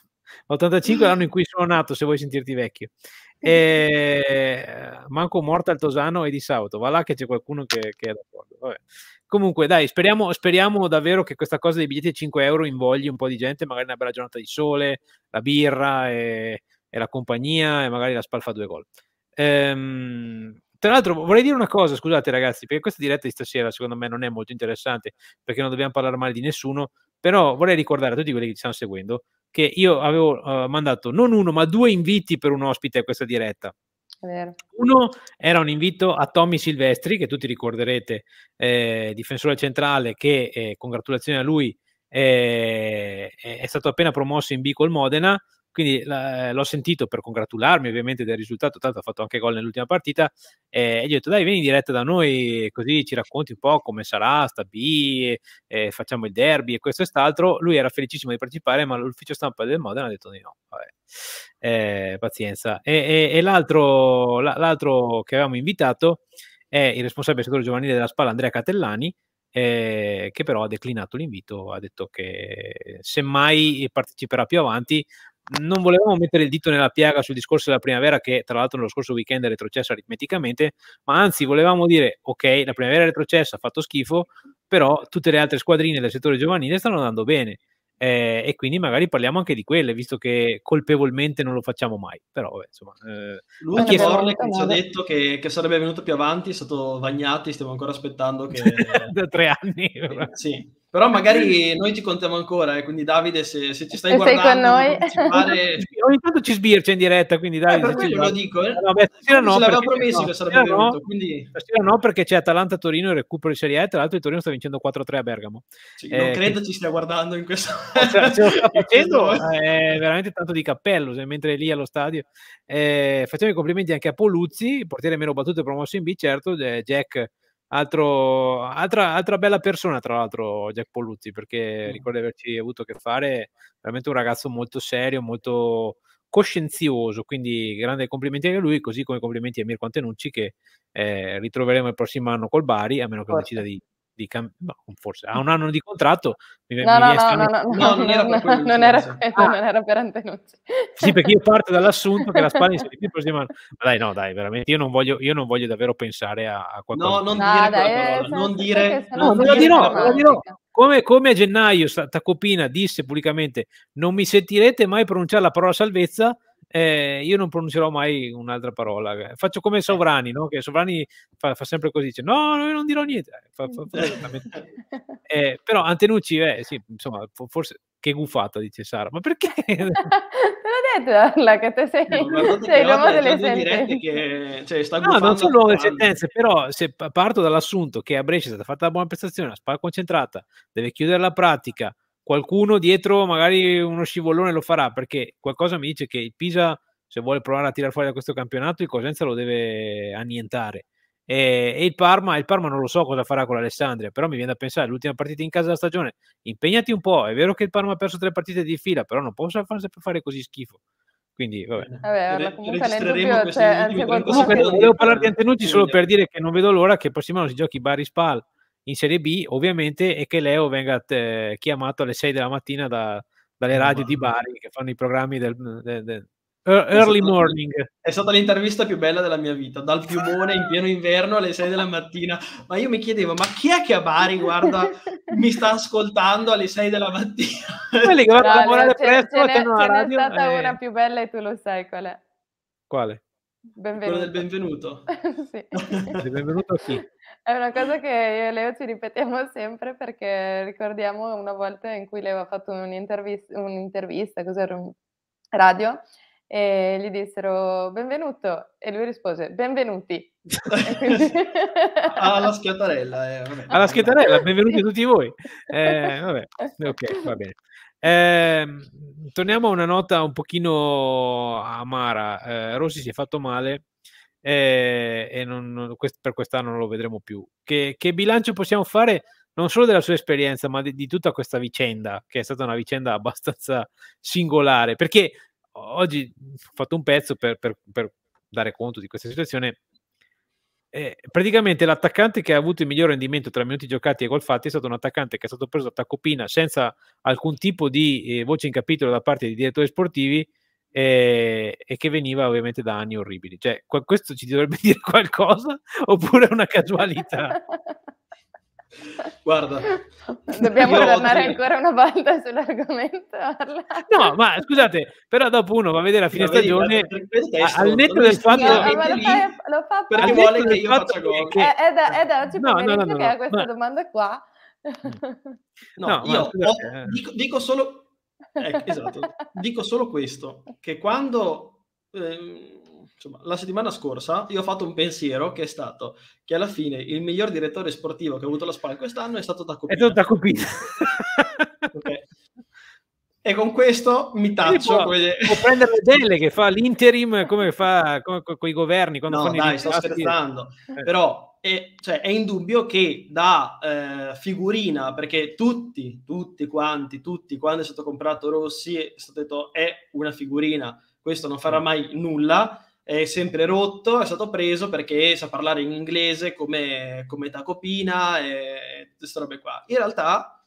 L'85 è l'anno in cui sono nato, se vuoi sentirti vecchio. E... Manco Morta, al Tosano e Di Sauto, va là che c'è qualcuno che, che è d'accordo. Vabbè. Comunque, dai, speriamo, speriamo, davvero che questa cosa dei biglietti di 5 euro invogli un po' di gente, magari una bella giornata di sole, la birra e, e la compagnia e magari la spalfa due gol. Ehm, tra l'altro vorrei dire una cosa, scusate ragazzi, perché questa diretta di stasera secondo me non è molto interessante, perché non dobbiamo parlare male di nessuno, però vorrei ricordare a tutti quelli che ci stanno seguendo che io avevo uh, mandato non uno, ma due inviti per un ospite a questa diretta. Uno era un invito a Tommy Silvestri, che tutti ricorderete, eh, difensore centrale, che eh, congratulazioni a lui, eh, è stato appena promosso in B col Modena quindi eh, l'ho sentito per congratularmi ovviamente del risultato, tanto ha fatto anche gol nell'ultima partita eh, e gli ho detto dai vieni in diretta da noi così ci racconti un po' come sarà sta B, eh, facciamo il derby e questo e quest'altro. Lui era felicissimo di partecipare ma l'ufficio stampa del Modena ha detto di no, vabbè, eh, pazienza. E, e, e l'altro, l'altro che avevamo invitato è il responsabile del settore giovanile della Spalla Andrea Catellani eh, che però ha declinato l'invito, ha detto che semmai parteciperà più avanti, non volevamo mettere il dito nella piaga sul discorso della primavera che tra l'altro nello scorso weekend è retrocessa aritmeticamente, ma anzi volevamo dire ok, la primavera è retrocessa, ha fatto schifo, però tutte le altre squadrine del settore giovanile stanno andando bene eh, e quindi magari parliamo anche di quelle, visto che colpevolmente non lo facciamo mai. Però vabbè, insomma, eh, l'unico chiesa... Orle che ci ha detto che, che, sarebbe venuto più avanti è stato Vagnati, stiamo ancora aspettando che... da tre anni. Eh, sì. Però magari noi ci contiamo ancora, eh, quindi Davide se, se ci stai se guardando... Sei con noi. Ogni tanto ci sbircia in diretta, quindi eh, Davide... Eh, lo dico. Eh. eh. No, beh, stasera no, ce l'aveva no, che sarebbe venuto, no, quindi... Stasera no, perché c'è Atalanta-Torino e recupero di Serie A, tra l'altro il Torino sta vincendo 4-3 a Bergamo. Sì, eh, non credo che... ci stia guardando in questo... momento oh, ce lo sta facendo, eh, è veramente tanto di cappello, cioè, mentre è lì allo stadio. Eh, facciamo i complimenti anche a Poluzzi, portiere meno battuto e promosso in B, certo, Jack Altro, altra, altra, bella persona, tra l'altro, Jack Pollutti, perché ricordo di averci avuto a che fare, veramente un ragazzo molto serio, molto coscienzioso, quindi grande complimenti a lui, così come complimenti a Mirko Antenucci che eh, ritroveremo il prossimo anno col Bari, a meno che non decida di di cam- boh, forse ha un anno di contratto. Mi, no, mi no, no, no, no, no, non era per, quello, non era, ah. non per Antenucci. Sì, perché io parto dall'assunto che la Spagna sia più prossima. Ma dai, no, dai, veramente, io non voglio, io non voglio davvero pensare a, a qualcosa. No, non no, dire dai, parola, eh, non dire... No, ve lo dirò, dirò. Come, come, a gennaio Tacopina disse pubblicamente non mi sentirete mai pronunciare la parola salvezza, eh, io non pronuncerò mai un'altra parola. Eh. Faccio come eh. Sovrani, no? che Sovrani fa, fa sempre così, dice no, no, io non dirò niente. Eh, fa, fa, mm. eh, però Antenucci, eh, sì, insomma, forse che gufata, dice Sara, ma perché? Te l'ho detto, Arla, che te sei, no, sei l'uomo delle cioè, sentenze. cioè, no, non sono le sentenze, però se parto dall'assunto che a Brescia è stata fatta una buona prestazione, la spada concentrata, deve chiudere la pratica, qualcuno dietro magari uno scivolone lo farà perché qualcosa mi dice che il Pisa se vuole provare a tirare fuori da questo campionato il Cosenza lo deve annientare e, e il, Parma, il Parma non lo so cosa farà con l'Alessandria però mi viene da pensare l'ultima partita in casa della stagione impegnati un po' è vero che il Parma ha perso tre partite di fila però non posso fare così schifo quindi vabbè. Eh, vabbè comunque nel dubbio c'è cioè, anche qualcuno che... volevo parlare di Antenucci solo per dire che non vedo l'ora che prossimo anno si giochi Barry Spal in Serie B, ovviamente, e che Leo venga eh, chiamato alle 6 della mattina da, dalle radio di Bari che fanno i programmi del, del, del early è morning. È stata l'intervista più bella della mia vita, dal piumone in pieno inverno alle 6 della mattina. Ma io mi chiedevo, ma chi è che a Bari, guarda, mi sta ascoltando alle 6 della mattina? Quelli che vanno a lavorare presto, ce n'è, stata eh. una più bella e tu lo sai qual è. Quale? Benvenuto. Quello del benvenuto. sì. benvenuto a chi? È una cosa che io e Leo ci ripetiamo sempre perché ricordiamo una volta in cui Leo ha fatto un'intervista, un'intervista cos'era un radio, e gli dissero benvenuto e lui rispose benvenuti. Quindi... Alla schiattarella. Eh, vabbè. Alla schiattarella, benvenuti tutti voi. Eh, vabbè. Ok, va bene. Eh, torniamo a una nota un pochino amara. Eh, Rossi si è fatto male eh, e non, per quest'anno non lo vedremo più. Che, che, bilancio possiamo fare non solo della sua esperienza, ma di, di tutta questa vicenda, che è stata una vicenda abbastanza singolare, perché oggi ho fatto un pezzo per, per, per dare conto di questa situazione. Eh, praticamente l'attaccante che ha avuto il miglior rendimento tra minuti giocati e gol fatti è stato un attaccante che è stato preso da taccopina senza alcun tipo di eh, voce in capitolo da parte dei direttori sportivi e, e che veniva ovviamente da anni orribili. Cioè, questo ci dovrebbe dire qualcosa oppure una casualità? Guarda, dobbiamo tornare ancora una volta sull'argomento. No, ma scusate, però dopo uno va a vedere a fine stagione al netto del fatto che eh, eh, È, da, è da oggi no, pomeriggio no, no, che ha questa ma... domanda qua. No, no io ho, dico, eh. dico solo eh, esatto, dico solo questo, che quando, eh, insomma, la settimana scorsa io ho fatto un pensiero che è stato che alla fine il miglior direttore sportivo che ha avuto la SPAL quest'anno è stato Tacopina. È stato Tacopina. okay. E con questo mi taccio. Può, quelle... può prendere le deleghe, fa l'interim come fa con, i governi. Quando no, dai, sto scherzando. Eh. Però è, cioè, è indubbio che da eh, figurina, perché tutti, tutti quanti, tutti, quando è stato comprato Rossi, è stato detto è una figurina, questo non farà mm. mai nulla, è sempre rotto, è stato preso perché sa parlare in inglese come, come tacopina e queste robe qua. In realtà,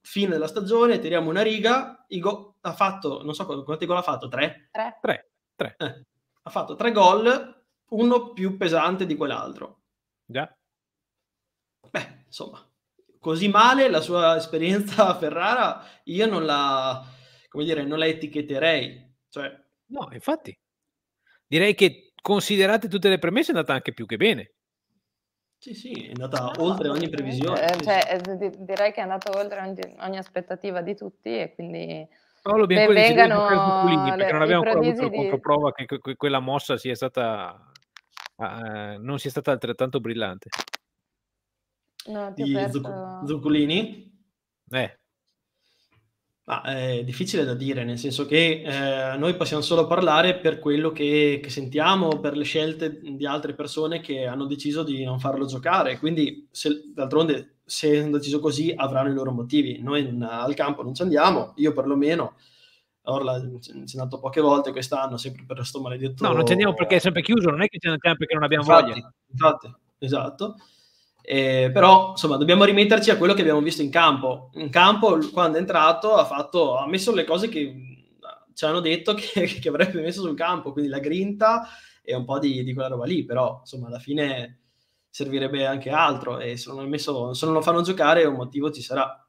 fine della stagione, tiriamo una riga, go- ha fatto, non so quanti gol ha fatto, tre? Tre. tre. tre. Eh, ha fatto tre gol, uno più pesante di quell'altro Già. Beh, insomma, così male la sua esperienza a Ferrara io non la, come dire, non la etichetterei. Cioè... No, infatti. Direi che considerate tutte le premesse è andata anche più che bene. Sì, sì, è andata no, oltre ogni eh, previsione. Eh, cioè, eh, direi che è andata oltre ogni, ogni, aspettativa di tutti e quindi Paolo Bianconi ben vengano le, perché non abbiamo ancora avuto la di... controprova che, que- quella mossa sia stata ma ah, eh, non sia stata altrettanto brillante. No, di aperto... Zuccolini? Eh. Ah, è difficile da dire, nel senso che eh, noi possiamo solo parlare per quello che, che, sentiamo, per le scelte di altre persone che hanno deciso di non farlo giocare. Quindi, se, d'altronde, se hanno deciso così, avranno i loro motivi. Noi in, al campo non ci andiamo, io perlomeno. Orla ci è andato poche volte quest'anno, sempre per questo maledetto... No, non ci andiamo perché è sempre chiuso, non è che ci andiamo perché non abbiamo infatti, voglia. Infatti, esatto. Eh, però insomma dobbiamo rimetterci a quello che abbiamo visto in campo. In campo, quando è entrato, ha, fatto, ha messo le cose che ah, ci hanno detto che, che, avrebbe messo sul campo, quindi la grinta e un po' di, di, quella roba lì, però insomma alla fine servirebbe anche altro e se non, messo, se non lo fanno giocare un motivo ci sarà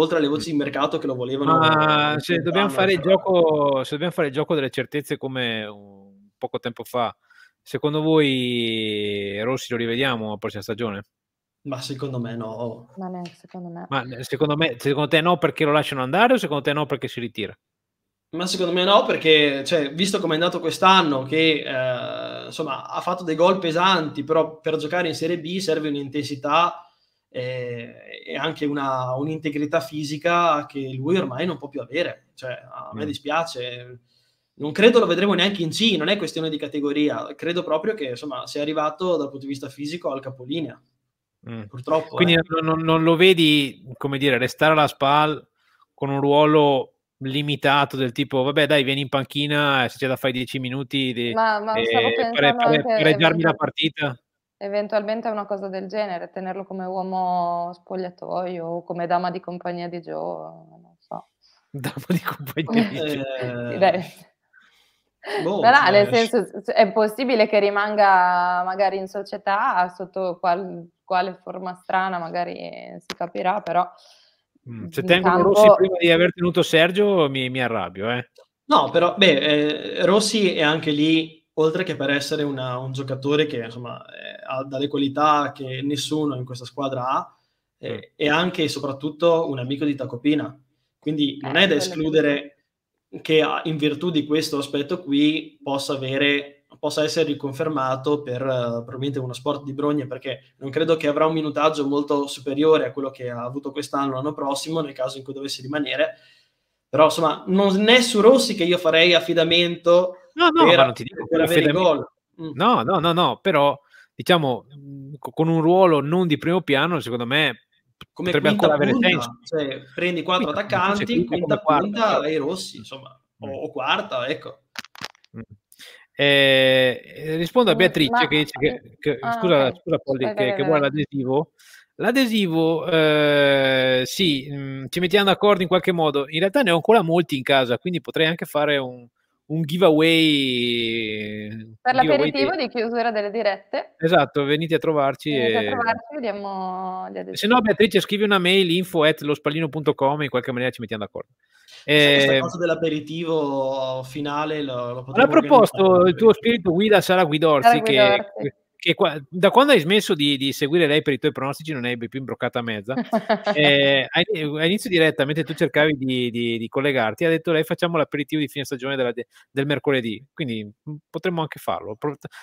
oltre alle voci di mm. mercato che lo volevano. Ma se dobbiamo, fare il gioco, se dobbiamo fare il gioco delle certezze come poco tempo fa, secondo voi Rossi lo rivediamo la prossima stagione? Ma secondo me no. Ma, ne, secondo me. Ma secondo, me, secondo te no perché lo lasciano andare o secondo te no perché si ritira? Ma secondo me no, perché cioè, visto come è andato quest'anno, che eh, insomma, ha fatto dei gol pesanti, però per giocare in Serie B serve un'intensità eh, e anche una, un'integrità fisica che lui ormai non può più avere. Cioè, a me mm. dispiace, non credo lo vedremo neanche in C, non è questione di categoria, credo proprio che insomma sia arrivato dal punto di vista fisico al capolinea. Mm. Purtroppo. Quindi eh. non, non, lo vedi, come dire, restare alla SPAL con un ruolo limitato del tipo vabbè dai vieni in panchina se c'è da fare 10 minuti di, ma, ma eh, pare, pare, pareggiarmi la partita eventualmente una cosa del genere, tenerlo come uomo spogliatoio o come dama di compagnia di Joe, non so. Dama di compagnia di Joe. sì, eh, dai. Boh, no, nel eh, senso è possibile che rimanga magari in società sotto qual, quale forma strana, magari si capirà, però... Mm, se tengo campo... Rossi prima di aver tenuto Sergio mi, mi arrabbio, eh. No, però, beh, eh, Rossi è anche lì oltre che per essere una, un giocatore che insomma, è, ha delle qualità che nessuno in questa squadra ha, eh, è mm. anche e soprattutto un amico di Tacopina. Quindi eh, non è da escludere che in virtù di questo aspetto qui possa, avere, possa essere riconfermato per uh, probabilmente uno sport di Brogna perché non credo che avrà un minutaggio molto superiore a quello che ha avuto quest'anno l'anno prossimo nel caso in cui dovesse rimanere però insomma non è su Rossi che io farei affidamento No, no, per, non ti dico per avere gol. Mm. No, no, no, no, però diciamo mm, con un ruolo non di primo piano, secondo me come potrebbe ancora punta, avere senso. Cioè, prendi quattro quinta, attaccanti, quinta, quinta punta cioè. ai rossi, insomma, mm. o, quarta, ecco. Mm. Eh, eh, rispondo a Beatrice Ma... che dice che, eh, che ah, scusa, okay. scusa Polly, che, che vuole l'adesivo. L'adesivo, eh, sì, mh, ci mettiamo d'accordo in qualche modo. In realtà ne ho ancora molti in casa, quindi potrei anche fare un, un giveaway per l'aperitivo giveaway di... di chiusura delle dirette. Esatto, venite a trovarci. Venite e... a trovarci, vediamo Se no, Beatrice, scrivi una mail info at lospallino.com in qualche maniera ci mettiamo d'accordo. E... Questa ehm, cosa dell'aperitivo finale lo, lo L'ha proposto il tuo spirito guida Sara Guidorzi, Sara Guidorzi. che che qua, da quando hai smesso di, di, seguire lei per i tuoi pronostici non hai più imbroccata a mezza eh, a diretta mentre tu cercavi di, di, di, collegarti ha detto lei facciamo l'aperitivo di fine stagione della, del mercoledì quindi mm, potremmo anche farlo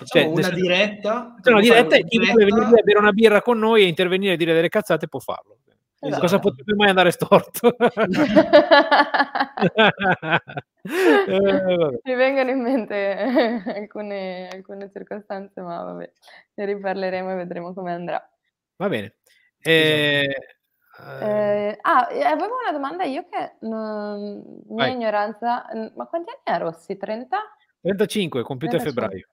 cioè, una nessun... diretta cioè, una diretta e chi vuole venire a bere una birra con noi e intervenire e dire delle cazzate può farlo Esatto. Cosa potrebbe mai andare storto? Eh, Mi vengono in mente alcune, alcune, circostanze, ma vabbè, ne riparleremo e vedremo come andrà. Va bene. Eh, esatto. ehm, eh, ah, avevo una domanda io che, non, mia vai. ignoranza, ma quanti anni ha Rossi? 30? 35, compiuto a febbraio.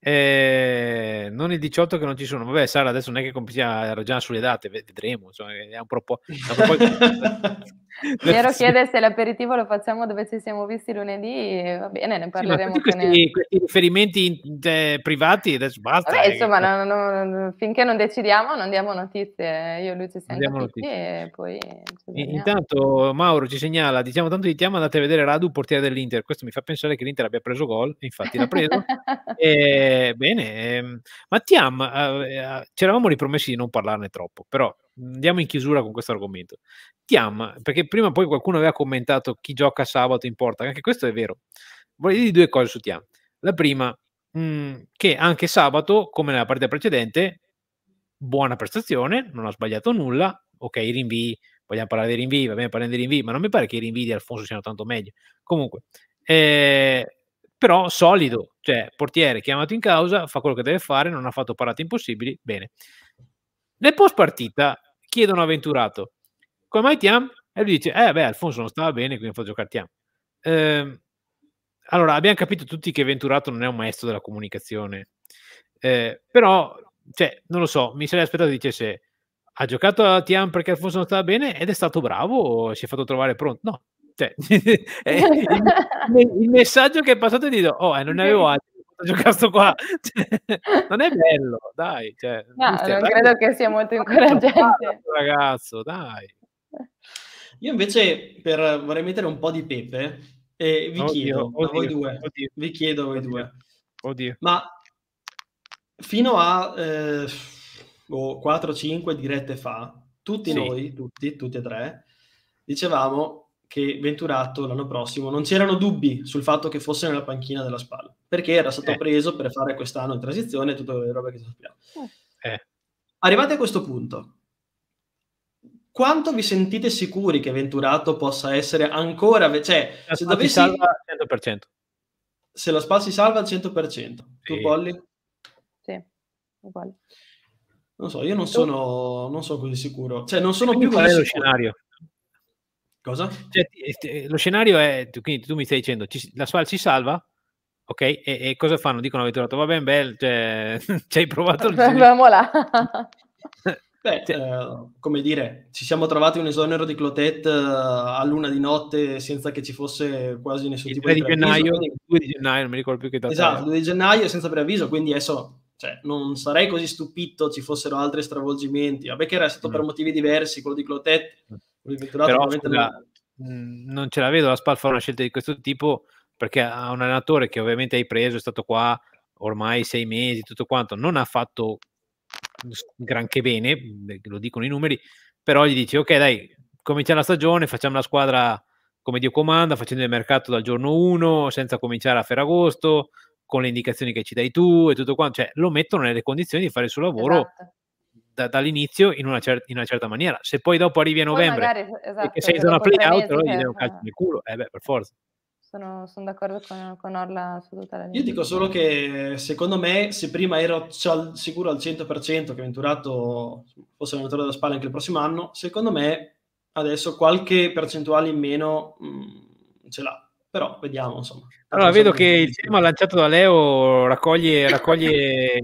Eh, non i 18 che non ci sono. Vabbè, Sara, adesso non è che compia ragionare sulle date, vedremo. Insomma, è un po'. Po'... Nero chiede se l'aperitivo lo facciamo dove ci siamo visti lunedì, va bene, ne parleremo. Sì, questi, ne... questi, riferimenti eh, privati adesso basta. Vabbè, eh, insomma, no, no, no, finché non decidiamo non diamo notizie, io e lui ci siamo diamo notizie. Poi Intanto Mauro ci segnala, diciamo tanto di Tiamo, andate a vedere Radu, portiere dell'Inter, questo mi fa pensare che l'Inter abbia preso gol, infatti l'ha preso. e, bene, ehm, ma Tiam, eh, eh, ci eravamo ripromessi di non parlarne troppo, però andiamo in chiusura con questo argomento. Tiam, perché prima poi qualcuno aveva commentato chi gioca sabato in porta, anche questo è vero. Voglio dire due cose su Tiam. La prima, mh, mm, che anche sabato, come nella partita precedente, buona prestazione, non ha sbagliato nulla, ok, i rinvii, vogliamo parlare dei rinvii, va bene, parliamo dei rinvii, ma non mi pare che i rinvii di Alfonso siano tanto meglio. Comunque, eh, però solido, cioè portiere chiamato in causa, fa quello che deve fare, non ha fatto parate impossibili, bene. Nel post partita chiedono a Venturato, come mai Tiam? E lui dice, eh beh, Alfonso non stava bene, quindi fa giocare Tiam. Eh, allora, abbiamo capito tutti che Venturato non è un maestro della comunicazione, eh, però, cioè, non lo so, mi sarei aspettato che se ha giocato a Tiam perché Alfonso non stava bene ed è stato bravo, si è fatto trovare pronto. No, cioè, il, il, messaggio che è passato è di oh, eh, non ne avevo altri fatto giocare sto qua? Cioè, non è bello, dai. Cioè, no, non credo che sia molto incoraggiante. Ragazzo, dai. Io invece per, vorrei mettere un po' di pepe e eh, vi oddio, chiedo oddio, voi due, oddio, vi chiedo a voi due, oddio. ma fino a eh, oh, 4-5 dirette fa, tutti sì. noi, tutti, tutti e tre, dicevamo che Venturato l'anno prossimo non c'erano dubbi sul fatto che fosse nella panchina della Spal, perché era stato eh. preso per fare quest'anno in transizione e tutte le robe che sappiamo. Eh. eh. Arrivati a questo punto, quanto vi sentite sicuri che Venturato possa essere ancora... Ve- cioè, la se dovessi... Salva al 100%. Se la Spal si salva al 100%. Sì. Tu, Polly? Sì, uguale. Non so, io non sono, non sono così sicuro. Cioè, non sono più... Qual è lo scenario? Cosa? Cioè, eh, lo scenario è, tu, quindi tu mi stai dicendo, ci, la SWAL ci salva? Ok, e, e, cosa fanno? Dicono avete trovato, va bene, bel, cioè, ci hai provato il Beh, cioè, eh, come dire, ci siamo trovati un esonero di Clotet eh, a luna di notte senza che ci fosse quasi nessun tipo di gennaio, quindi... 2 di gennaio, non mi ricordo più che data. Esatto, 2 di gennaio senza preavviso, quindi adesso cioè, non sarei così stupito ci fossero altri stravolgimenti. Vabbè che era stato mm. per motivi diversi quello di Clotet, mm. Però la, non... ce la vedo la Spal fare una scelta di questo tipo perché ha un allenatore che ovviamente hai preso, è stato qua ormai sei mesi, tutto quanto, non ha fatto granché bene, lo dicono i numeri, però gli dici ok dai, cominciamo la stagione, facciamo la squadra come Dio comanda, facendo il mercato dal giorno 1, senza cominciare a Ferragosto, con le indicazioni che ci dai tu e tutto quanto, cioè lo mettono nelle condizioni di fare il suo lavoro esatto da, dall'inizio in una, cer- in una, certa maniera. Se poi dopo arrivi a novembre magari, esatto, e sei in zona playout, allora gli dai calcio nel culo, eh beh, per forza. Sono, sono, d'accordo con, con, Orla su Io dico solo che secondo me, se prima ero cial, sicuro al 100% che Venturato fosse un allenatore da spalla anche il prossimo anno, secondo me adesso qualche percentuale in meno mh, mm, ce l'ha. Però vediamo, insomma. Allora, vedo che il tema lanciato da Leo raccoglie, raccoglie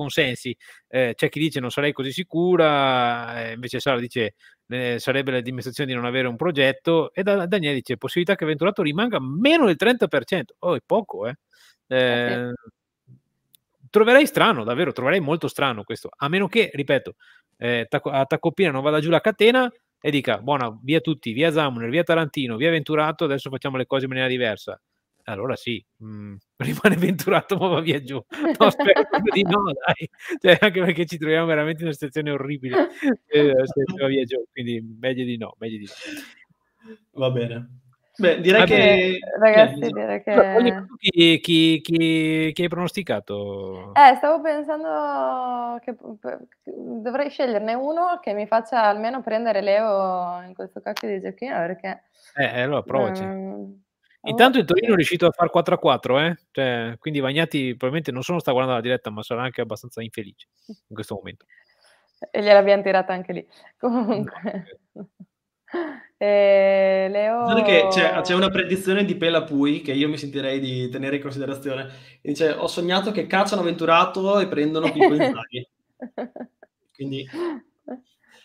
consensi. Eh, c'è chi dice non sarei così sicura, eh, invece Sara dice eh, sarebbe la dimostrazione di non avere un progetto e da, Daniele dice possibilità che Venturato rimanga meno del 30%. Oh, è poco, eh. eh ehm, troverei strano, davvero, troverei molto strano questo, a meno che, ripeto, eh, a Taccopina non vada giù la catena e dica, buona, via tutti, via Zamuner, via Tarantino, via Venturato, adesso facciamo le cose in maniera diversa allora sì, mh, mm, rimane venturato ma va via giù. No, spero di no, dai. Cioè, anche perché ci troviamo veramente in una situazione orribile. Eh, va via giù, quindi meglio di no, meglio di no. Va bene. Beh, direi Vabbè, che... Ragazzi, eh, direi che... Chi, chi, chi, chi hai pronosticato? Eh, stavo pensando che dovrei sceglierne uno che mi faccia almeno prendere Leo in questo cacchio di giochino perché... Eh, eh allora provaci. Um Oh, Intanto il Torino è riuscito a far 4 a 4, eh? cioè, quindi Vagnati probabilmente non solo sta guardando la diretta, ma sarà anche abbastanza infelice in questo momento. E gliel'abbiamo tirata anche lì. Comunque. Eh, Leo... Che c'è, cioè, c'è, una predizione di Pela Pui che io mi sentirei di tenere in considerazione. Dice: Ho sognato che cacciano Venturato e prendono Pippo Inzaghi. Quindi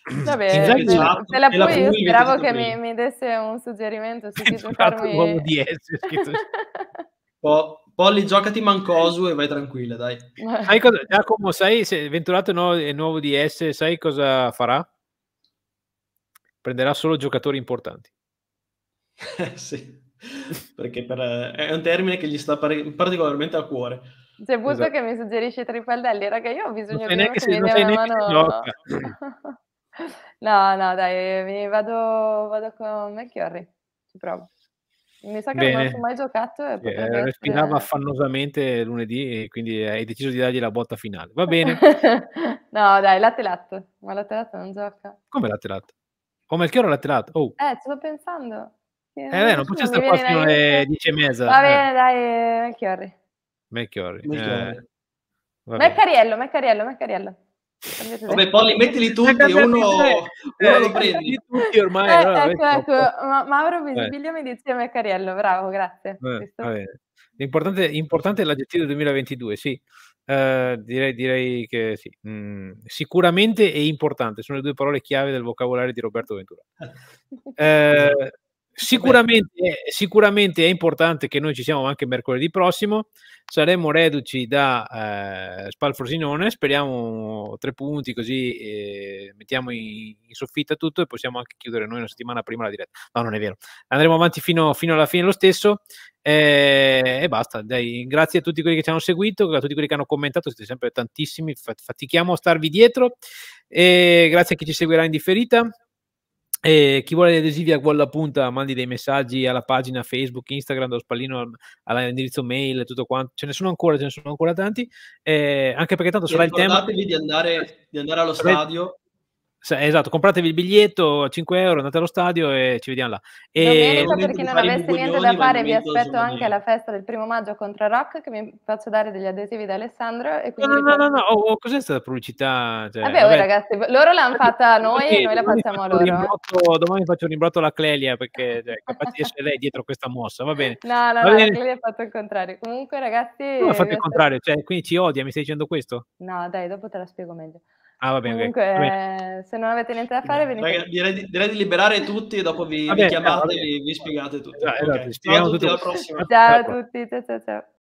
Vabbè, te, esatto, te la puoi, io speravo che mi, mi, desse un suggerimento su chi farmi... DS, scritto... po- Polly, giocati Mancosu e vai tranquilla, dai. sai cosa, Giacomo, sai se Venturato è nuovo di S, sai cosa farà? Prenderà solo giocatori importanti. sì, perché per, è un termine che gli sta pari- particolarmente a cuore. C'è Busto esatto. che mi suggerisce i tripaldelli, raga, io ho bisogno di uno che, che mi dia una mano... No, no, dai, vado, vado con McCurry, ci provo. Mi sa che Bene. non l'ho mai giocato. E eh, essere... respirava affannosamente lunedì, quindi hai deciso di dargli la botta finale. Va bene. no, dai, latte latte. Ma latte latte non gioca. Come latte latte? Come il o latte latte? Oh. Eh, ci sto pensando. Eh, beh, non possiamo stare qua fino alle dieci e mezza. Va eh. bene, eh. dai, Melchiorri. Melchiorri. Melchiorri. Eh, Meccariello, Meccariello, Meccariello. Vabbè, Polly, mettili tutti, uno, uno lo eh, prendi. Tutti ormai, eh, no, ecco, ecco, Ma, Mauro Visibilio mi dice eh. Meccariello, bravo, grazie. Eh, L'importante, l'importante, è l'aggettivo 2022, sì. Uh, direi, direi, che sì. Mm, sicuramente è importante, sono le due parole chiave del vocabolario di Roberto Ventura. uh, Sicuramente, sicuramente, è importante che noi ci siamo anche mercoledì prossimo. Saremo reduci da eh, Spalfrosinone. Speriamo tre punti, così eh, mettiamo in, in, soffitta tutto e possiamo anche chiudere noi una settimana prima la diretta. No, non è vero. Andremo avanti fino, fino alla fine lo stesso. Eh, e basta. Dai, grazie a tutti quelli che ci hanno seguito, a tutti quelli che hanno commentato. Siete sempre tantissimi. Fatichiamo a starvi dietro. E grazie a chi ci seguirà in differita. E chi vuole gli adesivi a quella punta mandi dei messaggi alla pagina Facebook, Instagram, dallo spallino all'indirizzo mail, tutto quanto. Ce ne sono ancora, ce ne sono ancora tanti. Eh, anche perché tanto e sarà il tema. Ricordatevi di andare, di andare allo sarà... stadio esatto, compratevi il biglietto a 5 euro, andate allo stadio e ci vediamo là. E Domenica, per chi non avesse niente da fare, vi aspetto anche alla festa del primo maggio contro Rock, che mi faccio dare degli adesivi da Alessandro. E quindi no, no, no, no, oh, oh cos'è stata pubblicità? Cioè, vabbè, oh, vabbè. ragazzi, loro l'hanno fatta a noi e noi la facciamo a loro. Rimbrotto, domani faccio un rimbrotto alla Clelia, perché cioè, capace di essere lei dietro questa mossa, va bene. No, no, va no, bene. la Clelia ha fatto il contrario. Comunque, ragazzi... Tu ha fatto il contrario, cioè, quindi ci odia, mi stai dicendo questo? No, dai, dopo te la spiego meglio. Ah, va bene. Comunque, okay. se non avete niente da fare, venite. Raga, direi, di, direi, di, liberare tutti, dopo vi, bene, vi chiamate e vi, vi, spiegate tutto. Esatto, okay. esatto, spieghiamo ciao, tutto. Ciao a tutti, ciao ciao. ciao.